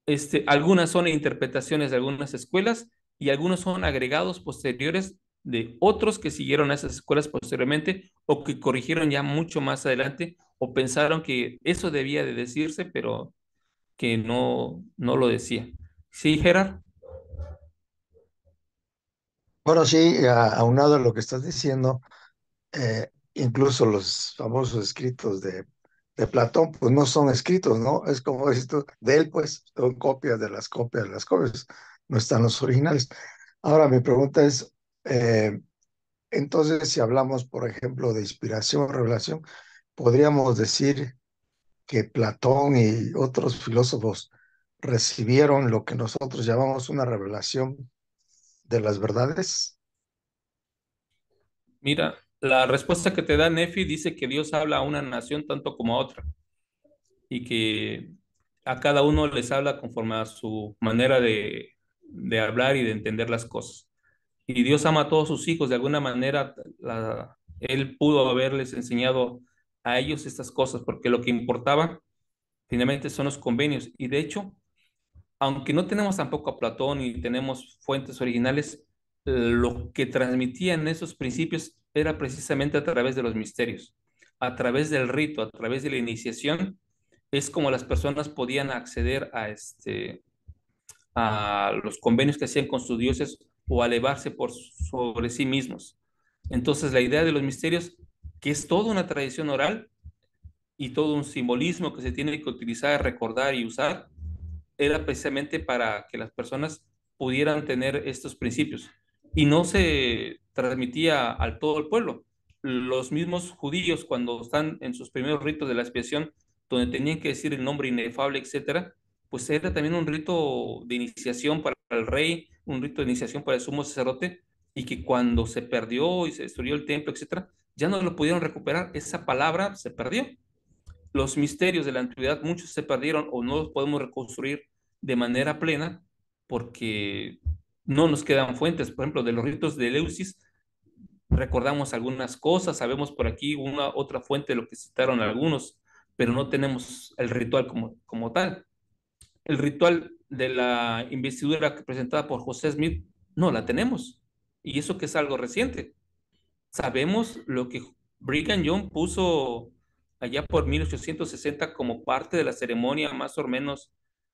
este, algunas son interpretaciones de algunas escuelas y algunos son agregados posteriores de otros que siguieron a esas escuelas posteriormente o que corrigieron ya mucho más adelante o pensaron que eso debía de decirse, pero que no, no lo decía. ¿Sí, Gerard? Bueno, sí, aunado a lo que estás diciendo, eh, incluso los famosos escritos de, de, Platón, pues no son escritos, ¿no? Es como esto, de él, pues son copias de las copias de las copias, no están los originales. Ahora, mi pregunta es, eh, entonces, si hablamos, por ejemplo, de inspiración o revelación, podríamos decir que Platón y otros filósofos recibieron lo que nosotros llamamos una revelación de las verdades? Mira, la respuesta que te da Nefi dice que Dios habla a una nación tanto como a otra y que a cada uno les habla conforme a su manera de, hablar y de entender las cosas. Y Dios ama a todos sus hijos, de alguna manera Él pudo haberles enseñado a ellos estas cosas, porque lo que importaba finalmente son los convenios. Y de hecho, aunque no tenemos tampoco a Platón y tenemos fuentes originales, lo que transmitían esos principios era precisamente a través de los misterios, a través del rito, a través de la iniciación, es como las personas podían acceder a, este, a los convenios que hacían con sus dioses o elevarse por sobre sí mismos. Entonces la idea de los misterios que es toda una tradición oral y todo un simbolismo que se tiene que utilizar, recordar y usar, era precisamente para que las personas pudieran tener estos principios. Y no se transmitía al todo el pueblo. Los mismos judíos, cuando están en sus primeros ritos de la expiación, donde tenían que decir el nombre inefable, etcétera, pues era también un rito de iniciación para el rey, un rito de iniciación para el sumo sacerdote, y que cuando se perdió y se destruyó el templo, etcétera, ya no lo pudieron recuperar, esa palabra se perdió. Los misterios de la antigüedad, muchos se perdieron o no los podemos reconstruir de manera plena porque no nos quedan fuentes. Por ejemplo, de los ritos de Eleusis, recordamos algunas cosas, sabemos por aquí una otra fuente de lo que citaron algunos, pero no tenemos el ritual como, como tal. El ritual de la investidura presentada por José Smith, no la tenemos. Y eso que es algo reciente sabemos lo que Brigham Young puso allá por 1860 como parte de la ceremonia más o menos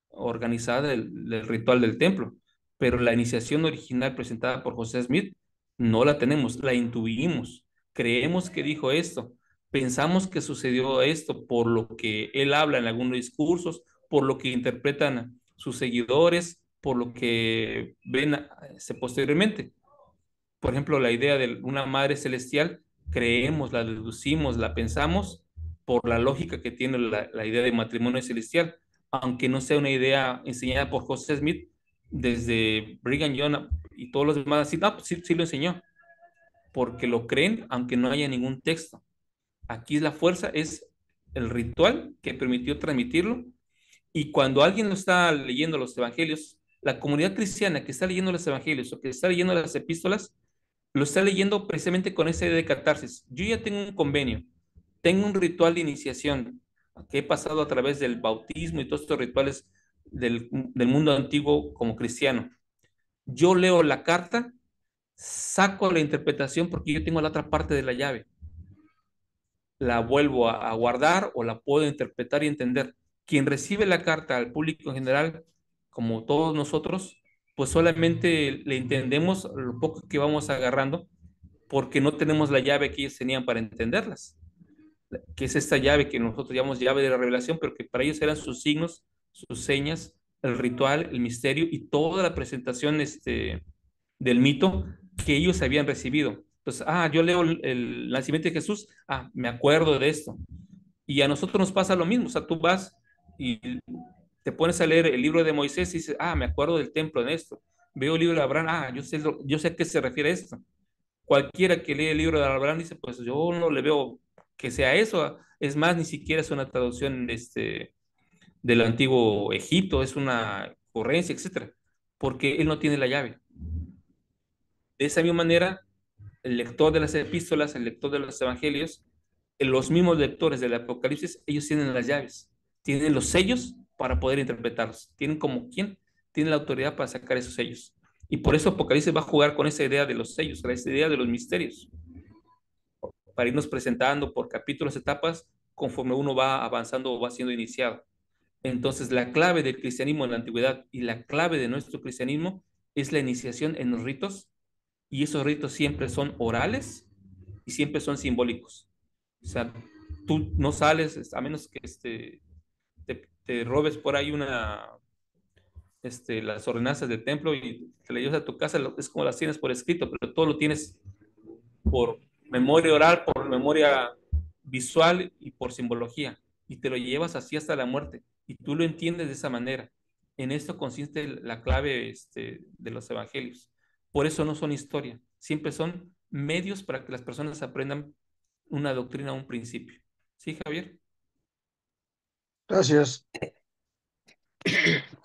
organizada del, ritual del templo, pero la iniciación original presentada por José Smith no la tenemos, la intuimos, creemos que dijo esto, pensamos que sucedió esto por lo que él habla en algunos discursos, por lo que interpretan sus seguidores, por lo que ven eh, posteriormente por ejemplo, la idea de una madre celestial, creemos, la deducimos, la pensamos por la lógica que tiene la, idea de matrimonio celestial, aunque no sea una idea enseñada por José Smith, desde Brigham Young y todos los demás, sí, no, ah, pues sí, sí lo enseñó, porque lo creen aunque no haya ningún texto. Aquí la fuerza es el ritual que permitió transmitirlo y cuando alguien lo está leyendo los evangelios, la comunidad cristiana que está leyendo los evangelios o que está leyendo las epístolas, lo está leyendo precisamente con esa idea de catarsis. Yo ya tengo un convenio, tengo un ritual de iniciación que he pasado a través del bautismo y todos estos rituales del, mundo antiguo como cristiano. Yo leo la carta, saco la interpretación porque yo tengo la otra parte de la llave. La vuelvo a guardar o la puedo interpretar y entender. Quien recibe la carta al público en general, como todos nosotros, pues solamente le entendemos lo poco que vamos agarrando porque no tenemos la llave que ellos tenían para entenderlas, que es esta llave que nosotros llamamos llave de la revelación, pero que para ellos eran sus signos, sus señas, el ritual, el misterio y toda la presentación este, del mito que ellos habían recibido. Entonces, ah, yo leo el, el nacimiento de Jesús, ah, me acuerdo de esto. Y a nosotros nos pasa lo mismo, o sea, tú vas y te pones a leer el libro de Moisés y dices, ah, me acuerdo del templo en esto. Veo el libro de Abraham, ah, yo sé, yo sé a qué se refiere esto. Cualquiera que lee el libro de Abraham dice, pues yo no le veo que sea eso. Es más, ni siquiera es una traducción de este, del antiguo Egipto, es una ocurrencia, etcétera, porque él no tiene la llave. De esa misma manera, el lector de las epístolas, el lector de los evangelios, los mismos lectores del Apocalipsis, ellos tienen las llaves, tienen los sellos para poder interpretarlos. Tienen como quien tiene la autoridad para sacar esos sellos. Y por eso Apocalipsis va a jugar con esa idea de los sellos, con esa idea de los misterios, para irnos presentando por capítulos, etapas, conforme uno va avanzando o va siendo iniciado. Entonces, la clave del cristianismo en la antigüedad y la clave de nuestro cristianismo es la iniciación en los ritos, y esos ritos siempre son orales y siempre son simbólicos. O sea, tú no sales, a menos que este, robes por ahí una, este, las ordenanzas del templo y te las llevas a tu casa, es como las tienes por escrito, pero todo lo tienes por memoria oral, por memoria visual y por simbología. Y te lo llevas así hasta la muerte. Y tú lo entiendes de esa manera. En esto consiste la clave este, de los evangelios. Por eso no son historia. Siempre son medios para que las personas aprendan una doctrina, un principio. ¿Sí, Javier? Gracias.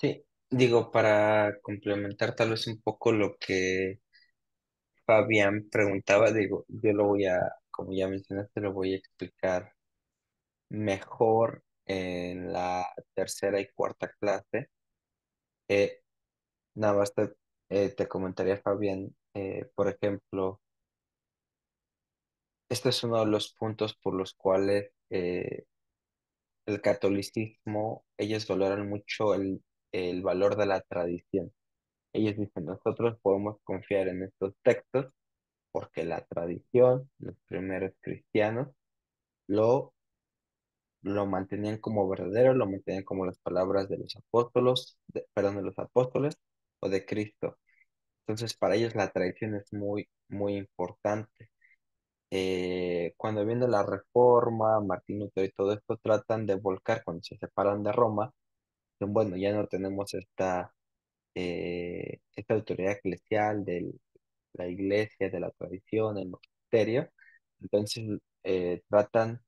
Sí, digo, para complementar tal vez un poco lo que Fabián preguntaba, digo, yo lo voy a, como ya mencionaste, lo voy a explicar mejor en la tercera y cuarta clase. Eh, nada más te, eh, comentaría, Fabián, eh, por ejemplo, este es uno de los puntos por los cuales eh, el catolicismo, ellos valoran mucho el, el valor de la tradición. Ellos dicen, nosotros podemos confiar en estos textos porque la tradición, los primeros cristianos, lo, lo mantenían como verdadero, lo mantenían como las palabras de los apóstolos, perdón, de los apóstoles o de Cristo. Entonces, para ellos la tradición es muy, muy importante. Eh, cuando viene la reforma, Martín Lutero y todo esto, tratan de volcar cuando se separan de Roma, bueno, ya no tenemos esta, eh, esta autoridad eclesial de la iglesia, de la tradición, el monasterio, entonces eh, tratan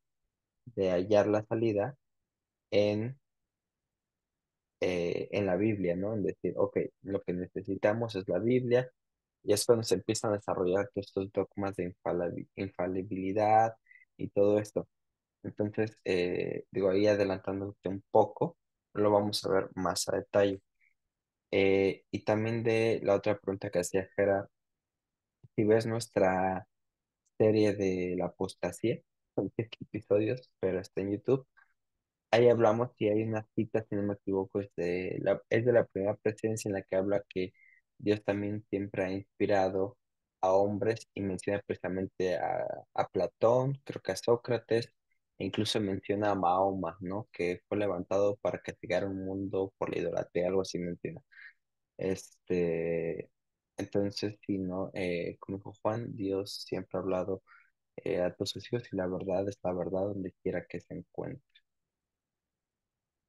de hallar la salida en, en la Biblia, ¿no? En decir, ok, lo que necesitamos es la Biblia, y es cuando se empiezan a desarrollar todos estos dogmas de infalibilidad y todo esto. Entonces, eh, digo, ahí adelantándote un poco, lo vamos a ver más a detalle. Eh, y también de la otra pregunta que hacía era si ves nuestra serie de la apostasía, son 10 episodios, pero está en YouTube. Ahí hablamos y hay una cita, si no me equivoco, es de la, es de la primera presencia en la que habla que Dios también siempre ha inspirado a hombres y menciona precisamente a, Platón, creo que a Sócrates, e incluso menciona a Mahoma, ¿no? Que fue levantado para castigar un mundo por la idolatría, algo así menciona. Este, entonces, sí, ¿no? Eh, como dijo Juan, Dios siempre ha hablado eh, a todos sus hijos y la verdad es la verdad donde quiera que se encuentre.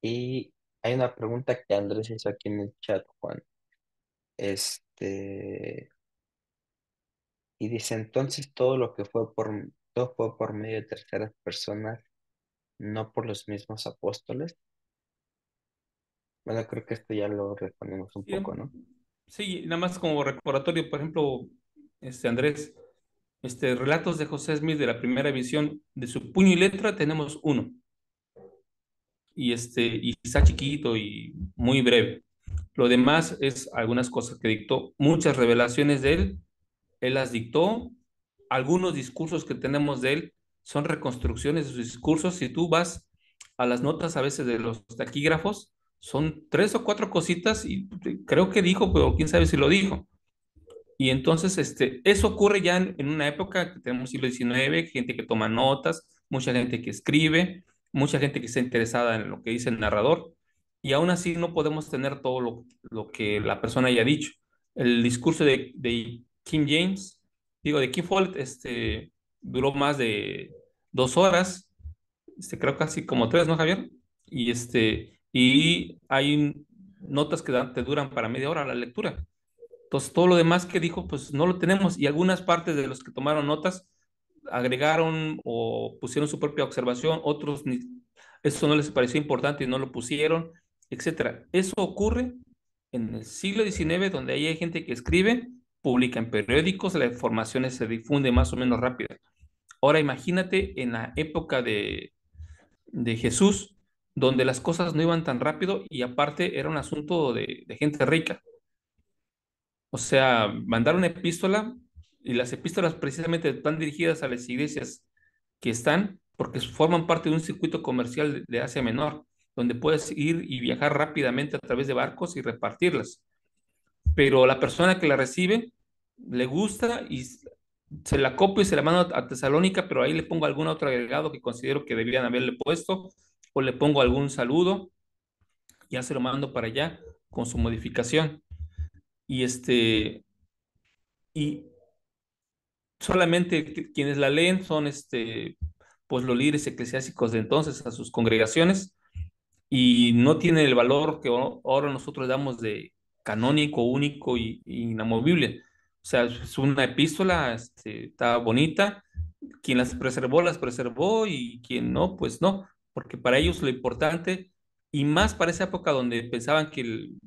Y hay una pregunta que Andrés hizo aquí en el chat, Juan. Este, y dice, entonces todo lo que fue por, todo fue por medio de terceras personas, no por los mismos apóstoles. Bueno, creo que esto ya lo respondemos un poco, ¿no? Sí, nada más como recordatorio, por ejemplo, este Andrés, este relatos de José Smith de la primera visión de su puño y letra tenemos uno. Y este y está chiquito y muy breve. Lo demás es algunas cosas que dictó, muchas revelaciones de él, él las dictó, algunos discursos que tenemos de él son reconstrucciones de sus discursos. Si tú vas a las notas a veces de los taquígrafos, son tres o cuatro cositas y creo que dijo, pero quién sabe si lo dijo. Y entonces, este, eso ocurre ya en, una época que tenemos siglo XIX, gente que toma notas, mucha gente que escribe, mucha gente que está interesada en lo que dice el narrador y aún así no podemos tener todo lo, que la persona haya dicho. El discurso de, de Kim James, digo, de Kim este, duró más de dos horas, este, creo casi como tres, ¿no, Javier? Y, este, y hay notas que te duran para media hora la lectura. Entonces, todo lo demás que dijo, pues no lo tenemos. Y algunas partes de los que tomaron notas agregaron o pusieron su propia observación, otros eso no les pareció importante y no lo pusieron etcétera. Eso ocurre en el siglo XIX, donde hay gente que escribe, publica en periódicos, la información se difunde más o menos rápido Ahora imagínate en la época de, de Jesús, donde las cosas no iban tan rápido y aparte era un asunto de, de gente rica. O sea, mandar una epístola y las epístolas precisamente están dirigidas a las iglesias que están porque forman parte de un circuito comercial de Asia Menor donde puedes ir y viajar rápidamente a través de barcos y repartirlas. Pero la persona que la recibe le gusta y se la copio y se la mando a Tesalónica, pero ahí le pongo algún otro agregado que considero que debían haberle puesto o le pongo algún saludo, ya se lo mando para allá con su modificación. Y este y solamente quienes la leen son este pues los líderes eclesiásticos de entonces a sus congregaciones y no tiene el valor que ahora nosotros damos de canónico, único y, inamovible. O sea, es una epístola, este, está bonita, quien las preservó, las preservó y quien no, pues no, porque para ellos lo importante, y más para esa época donde pensaban que el,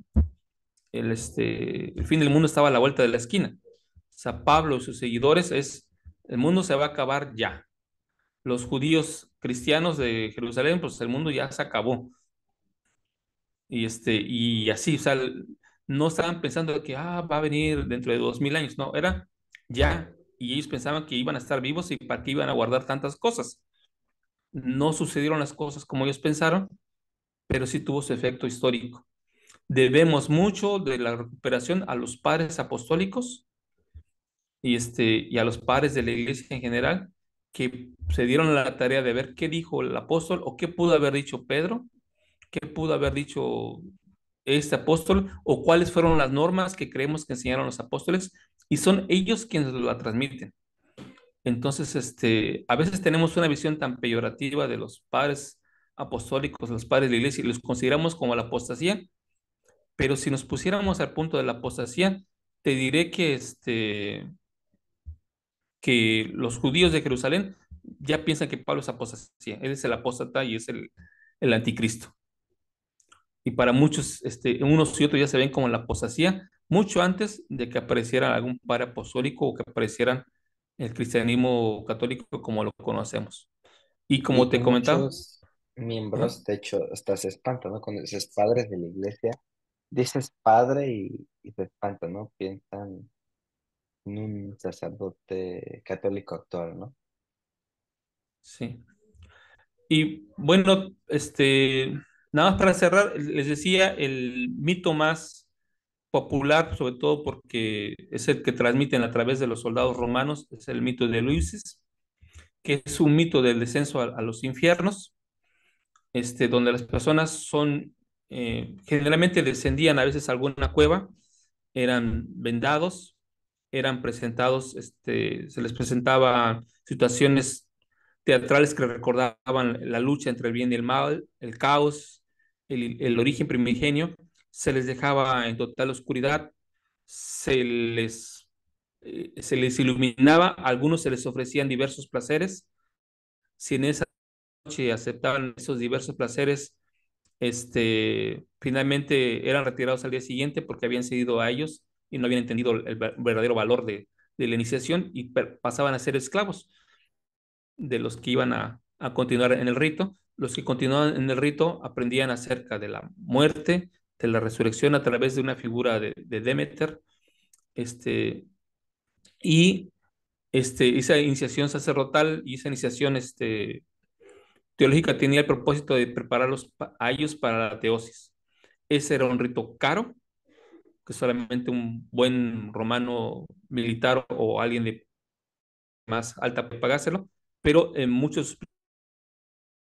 el, este, el fin del mundo estaba a la vuelta de la esquina. O sea, Pablo y sus seguidores es, el mundo se va a acabar ya. Los judíos cristianos de Jerusalén, pues el mundo ya se acabó. Y, este, y así, o sea, no estaban pensando que ah, va a venir dentro de dos mil años, no, era ya. Y ellos pensaban que iban a estar vivos y para qué iban a guardar tantas cosas. No sucedieron las cosas como ellos pensaron, pero sí tuvo su efecto histórico. Debemos mucho de la recuperación a los padres apostólicos y, este, y a los padres de la iglesia en general, que se dieron la tarea de ver qué dijo el apóstol o qué pudo haber dicho Pedro qué pudo haber dicho este apóstol o cuáles fueron las normas que creemos que enseñaron los apóstoles y son ellos quienes lo transmiten. Entonces, este, a veces tenemos una visión tan peyorativa de los padres apostólicos, los padres de la iglesia, y los consideramos como la apostasía, pero si nos pusiéramos al punto de la apostasía, te diré que, este, que los judíos de Jerusalén ya piensan que Pablo es apostasía, él es el apóstata y es el anticristo y para muchos, este, unos y otros ya se ven como la posacía, mucho antes de que apareciera algún padre apostólico o que aparecieran el cristianismo católico como lo conocemos. Y como te comentaba... Miembros, de hecho, hasta se ¿no? Cuando dices padres de la iglesia, dices padre y, te se ¿no? Piensan en un sacerdote católico actual, ¿no? Sí. Y bueno, este, Nada más para cerrar, les decía, el mito más popular, sobre todo porque es el que transmiten a través de los soldados romanos, es el mito de Luises, que es un mito del descenso a, los infiernos, este, donde las personas son, eh, generalmente descendían a veces alguna cueva, eran vendados, eran presentados, este, se les presentaba situaciones teatrales que recordaban la lucha entre el bien y el mal, el caos, el, origen primigenio, se les dejaba en total oscuridad, se les, eh, se les iluminaba, algunos se les ofrecían diversos placeres. Si en esa noche aceptaban esos diversos placeres, este, finalmente eran retirados al día siguiente porque habían cedido a ellos y no habían entendido el verdadero valor de, la iniciación y pasaban a ser esclavos de los que iban a, a continuar en el rito los que continuaban en el rito aprendían acerca de la muerte, de la resurrección a través de una figura de, Demeter, este, y este, esa iniciación sacerdotal y esa iniciación este, teológica tenía el propósito de prepararlos a ellos para la teosis. Ese era un rito caro, que solamente un buen romano militar o alguien de más alta puede pagárselo, pero en muchos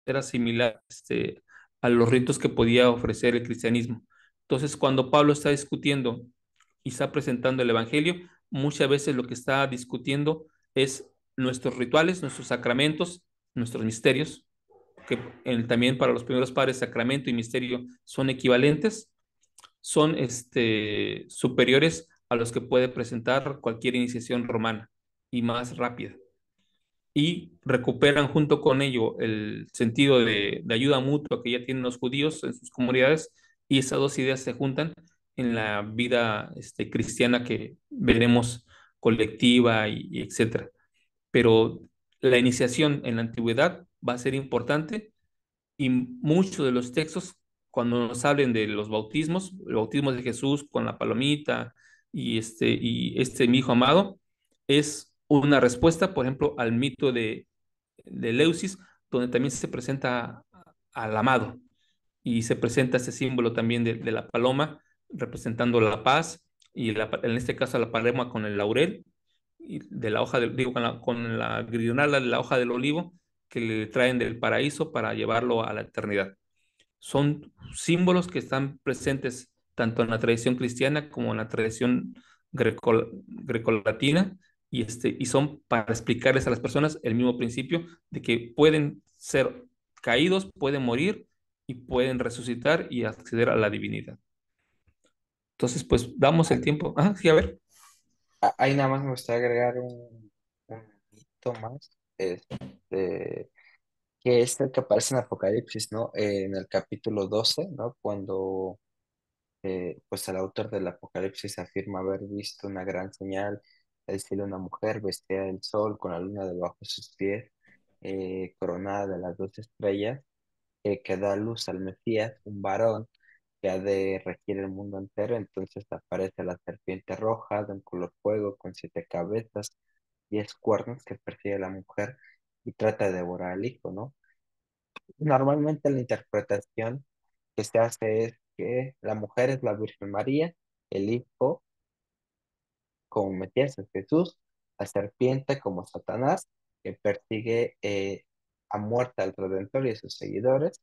era similar este, a los ritos que podía ofrecer el cristianismo. Entonces, cuando Pablo está discutiendo y está presentando el Evangelio, muchas veces lo que está discutiendo es nuestros rituales, nuestros sacramentos, nuestros misterios, que también para los primeros padres sacramento y misterio son equivalentes, son este, superiores a los que puede presentar cualquier iniciación romana y más rápida y recuperan junto con ello el sentido de, ayuda mutua que ya tienen los judíos en sus comunidades y esas dos ideas se juntan en la vida este, cristiana que veremos colectiva y, etcétera. Pero la iniciación en la antigüedad va a ser importante y muchos de los textos cuando nos hablen de los bautismos, el bautismo de Jesús con la palomita y este y este mi hijo amado es una respuesta, por ejemplo, al mito de, de Leucis, donde también se presenta al amado y se presenta ese símbolo también de, la paloma representando la paz y en este caso la paloma con el laurel y de la hoja digo con la, con la de la hoja del olivo que le traen del paraíso para llevarlo a la eternidad. Son símbolos que están presentes tanto en la tradición cristiana como en la tradición greco, grecolatina y, este, y son para explicarles a las personas el mismo principio de que pueden ser caídos, pueden morir y pueden resucitar y acceder a la divinidad. Entonces, pues damos el tiempo. Ah, sí, a ver. Ah, ahí nada más me gustaría agregar un, poquito más, este, que es el que aparece en Apocalipsis, ¿no? en el capítulo 12, ¿no? Cuando eh, pues el autor del Apocalipsis afirma haber visto una gran señal es decir, una mujer vestida del sol con la luna debajo de sus pies, eh, coronada de las dos estrellas, eh, que da luz al Mesías, un varón que ha de regir el mundo entero. Entonces aparece la serpiente roja de un color fuego con siete cabezas, diez cuernos que persigue a la mujer y trata de devorar al hijo, ¿no? Normalmente la interpretación que se hace es que la mujer es la Virgen María, el hijo como metías Jesús, la serpiente como Satanás, que persigue eh, a muerte al Redentor y a sus seguidores,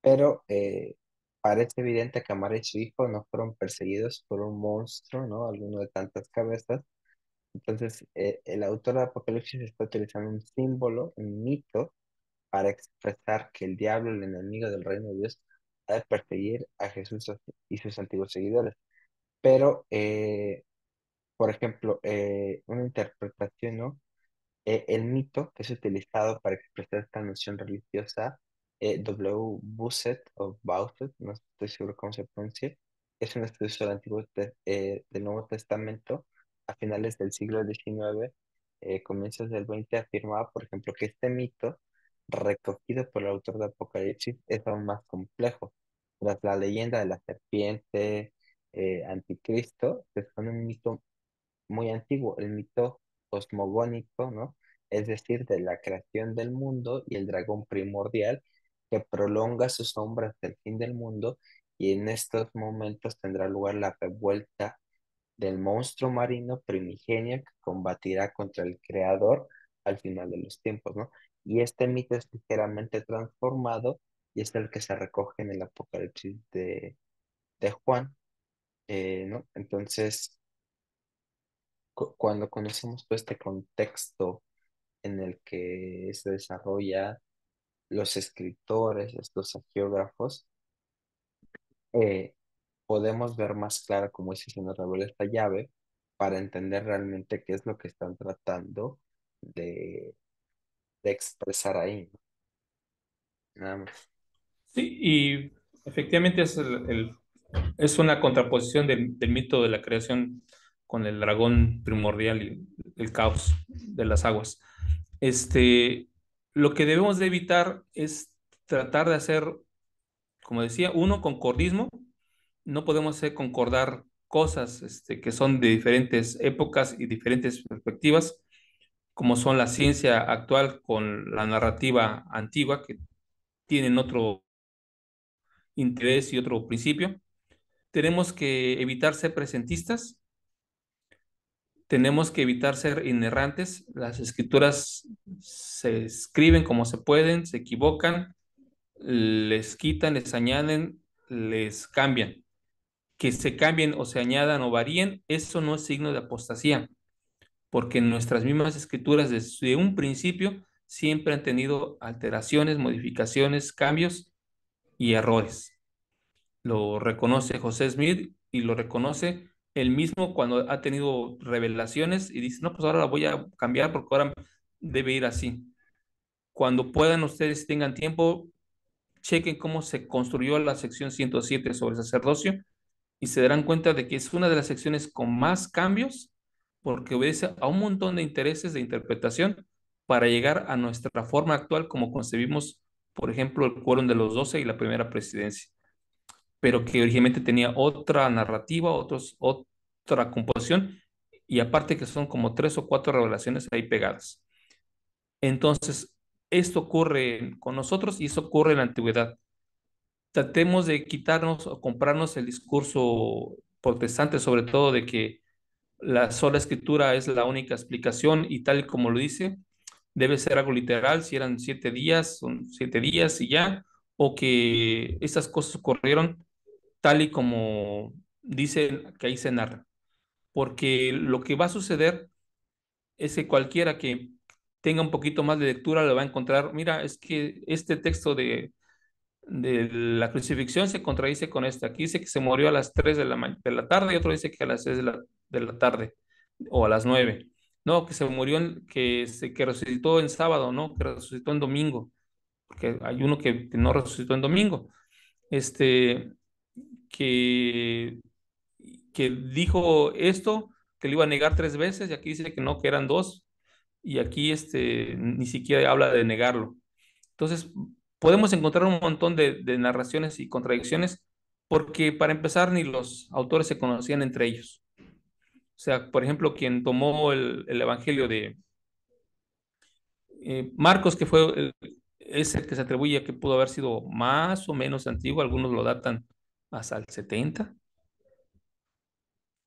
pero eh, parece evidente que Amar y su hijo no fueron perseguidos por un monstruo, ¿no? Alguno de tantas cabezas. Entonces, eh, el autor de Apocalipsis está utilizando un símbolo, un mito, para expresar que el diablo, el enemigo del reino de Dios, ha de perseguir a Jesús y sus antiguos seguidores. Pero eh, por ejemplo, eh, una interpretación, ¿no? Eh, el mito que es utilizado para expresar esta noción religiosa, eh, W. Busset o Bowset no estoy seguro cómo se pronuncia, es un estudio del, Antiguo del Nuevo Testamento a finales del siglo XIX, comienzos del XX, afirmaba, por ejemplo, que este mito recogido por el autor de Apocalipsis es aún más complejo. Tras la leyenda de la serpiente, anticristo, se son un mito muy antiguo, el mito cosmogónico, ¿no? Es decir, de la creación del mundo y el dragón primordial que prolonga sus sombras hasta el fin del mundo y en estos momentos tendrá lugar la revuelta del monstruo marino primigenio que combatirá contra el creador al final de los tiempos, ¿no? Y este mito es ligeramente transformado y es el que se recoge en el Apocalipsis de, Juan, eh, ¿no? Entonces, cuando conocemos todo este contexto en el que se desarrolla los escritores, estos geógrafos, eh, podemos ver más claro, cómo es que se nos esta llave, para entender realmente qué es lo que están tratando de, expresar ahí. Nada más. Sí, y efectivamente es, es una contraposición del, del mito de la creación con el dragón primordial y el caos de las aguas. Este, lo que debemos de evitar es tratar de hacer, como decía, uno, concordismo. No podemos concordar cosas este, que son de diferentes épocas y diferentes perspectivas, como son la ciencia actual con la narrativa antigua, que tienen otro interés y otro principio. Tenemos que evitar ser presentistas, tenemos que evitar ser inerrantes. Las escrituras se escriben como se pueden, se equivocan, les quitan, les añaden, les cambian. Que se cambien o se añadan o varíen, eso no es signo de apostasía, porque nuestras mismas escrituras desde un principio siempre han tenido alteraciones, modificaciones, cambios y errores. Lo reconoce José Smith y lo reconoce el mismo cuando ha tenido revelaciones y dice, no, pues ahora la voy a cambiar porque ahora debe ir así. Cuando puedan ustedes, tengan tiempo, chequen cómo se construyó la sección 107 sobre sacerdocio y se darán cuenta de que es una de las secciones con más cambios porque obedece a un montón de intereses de interpretación para llegar a nuestra forma actual como concebimos, por ejemplo, el quórum de los 12 y la primera presidencia pero que originalmente tenía otra narrativa, otros, otra composición, y aparte que son como tres o cuatro revelaciones ahí pegadas. Entonces, esto ocurre con nosotros y eso ocurre en la antigüedad. Tratemos de quitarnos o comprarnos el discurso protestante, sobre todo de que la sola escritura es la única explicación y tal como lo dice, debe ser algo literal, si eran siete días, son siete días y ya, o que estas cosas ocurrieron tal y como dice que ahí se narra. Porque lo que va a suceder es que cualquiera que tenga un poquito más de lectura lo va a encontrar, mira, es que este texto de, de la crucifixión se contradice con este. Aquí dice que se murió a las 3 de la, de la tarde y otro dice que a las seis de la, tarde o a las 9. No, que se murió, que, se, que resucitó en sábado, no, que resucitó en domingo. Porque hay uno que, que no resucitó en domingo. Este, que, que dijo esto, que le iba a negar tres veces, y aquí dice que no, que eran dos, y aquí este, ni siquiera habla de negarlo. Entonces, podemos encontrar un montón de, narraciones y contradicciones, porque para empezar, ni los autores se conocían entre ellos. O sea, por ejemplo, quien tomó el, Evangelio de eh, Marcos, que fue ese es el que se atribuye a que pudo haber sido más o menos antiguo, algunos lo datan hasta el 70.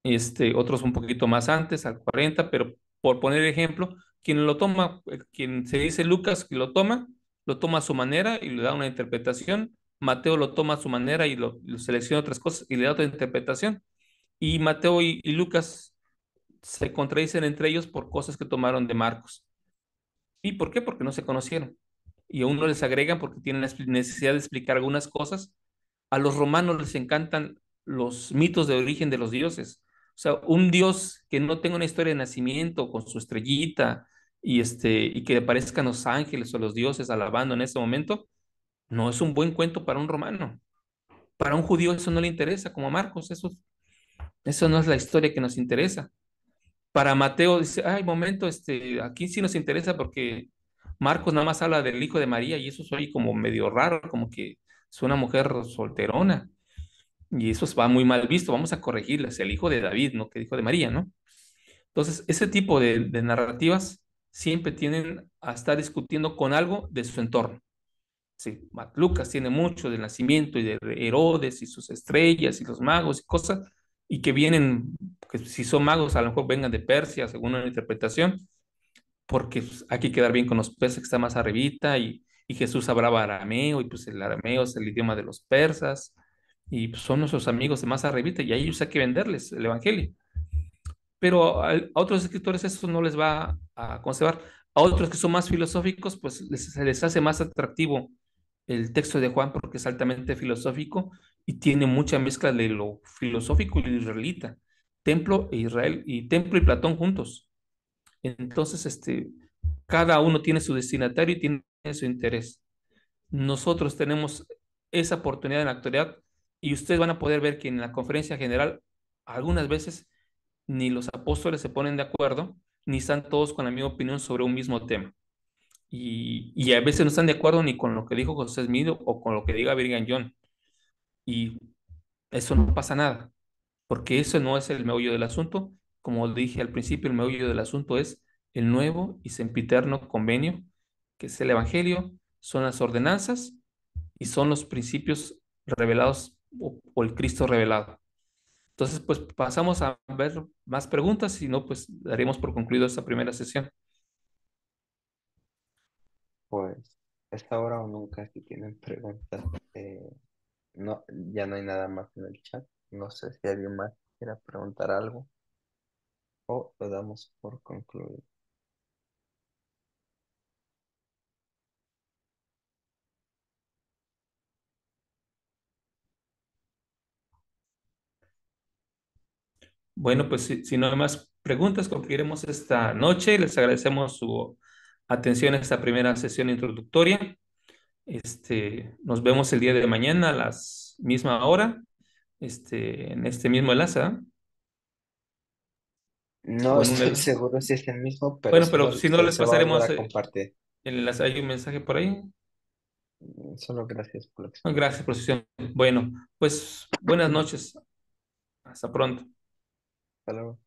Este, otros un poquito más antes, al 40, pero por poner ejemplo, quien lo toma, eh, quien se dice Lucas que lo toma, lo toma a su manera y le da una interpretación, Mateo lo toma a su manera y lo, selecciona otras cosas y le da otra interpretación. Y Mateo y, Lucas se contradicen entre ellos por cosas que tomaron de Marcos. ¿Y por qué? Porque no se conocieron. Y aún no les agregan porque tienen la necesidad de explicar algunas cosas a los romanos les encantan los mitos de origen de los dioses. O sea, un dios que no tenga una historia de nacimiento con su estrellita y, este, y que aparezcan los ángeles o los dioses alabando en ese momento, no es un buen cuento para un romano. Para un judío eso no le interesa, como a Marcos, eso, eso no es la historia que nos interesa. Para Mateo dice, ay, momento, este, aquí sí nos interesa porque Marcos nada más habla del hijo de María y eso soy como medio raro, como que es una mujer solterona. Y eso va muy mal visto, vamos a es El hijo de David, ¿no? Que el hijo de María, ¿no? Entonces, ese tipo de, narrativas siempre tienen a estar discutiendo con algo de su entorno. Sí, Lucas tiene mucho del nacimiento y de Herodes y sus estrellas y los magos y cosas, y que vienen, que si son magos a lo mejor vengan de Persia, según una interpretación, porque pues, hay que quedar bien con los peces que está más arribita y, y Jesús hablaba arameo, y pues el arameo es el idioma de los persas, y pues, son nuestros amigos de más arribita, y ahí ellos hay que venderles el evangelio. Pero a, otros escritores eso no les va a conservar. A otros que son más filosóficos, pues se les hace más atractivo el texto de Juan porque es altamente filosófico y tiene mucha mezcla de lo filosófico y lo israelita. Templo e Israel y templo y Platón juntos. Entonces, este, cada uno tiene su destinatario y tiene su interés. Nosotros tenemos esa oportunidad en la actualidad y ustedes van a poder ver que en la conferencia general algunas veces ni los apóstoles se ponen de acuerdo, ni están todos con la misma opinión sobre un mismo tema. Y, a veces no están de acuerdo ni con lo que dijo José Smith o con lo que diga Virgen John. Y eso no pasa nada, porque eso no es el meollo del asunto. Como dije al principio, el meollo del asunto es el nuevo y sempiterno convenio, que es el Evangelio, son las ordenanzas y son los principios revelados o, el Cristo revelado. Entonces, pues pasamos a ver más preguntas, y no, pues daremos por concluido esta primera sesión. Pues, esta hora o nunca, si tienen preguntas, eh, no, ya no hay nada más en el chat. No sé si alguien más quiera preguntar algo o lo damos por concluido. Bueno, pues si, no hay más preguntas, concluiremos esta noche. Les agradecemos su atención a esta primera sesión introductoria. Este, nos vemos el día de mañana a la misma hora, este, en este mismo enlace. No estoy seguro si es el mismo, pero bueno, pero si no les pasaremos el enlace. Hay un mensaje por ahí. Solo gracias por la Gracias profesor. Bueno, pues buenas noches. Hasta pronto. Hello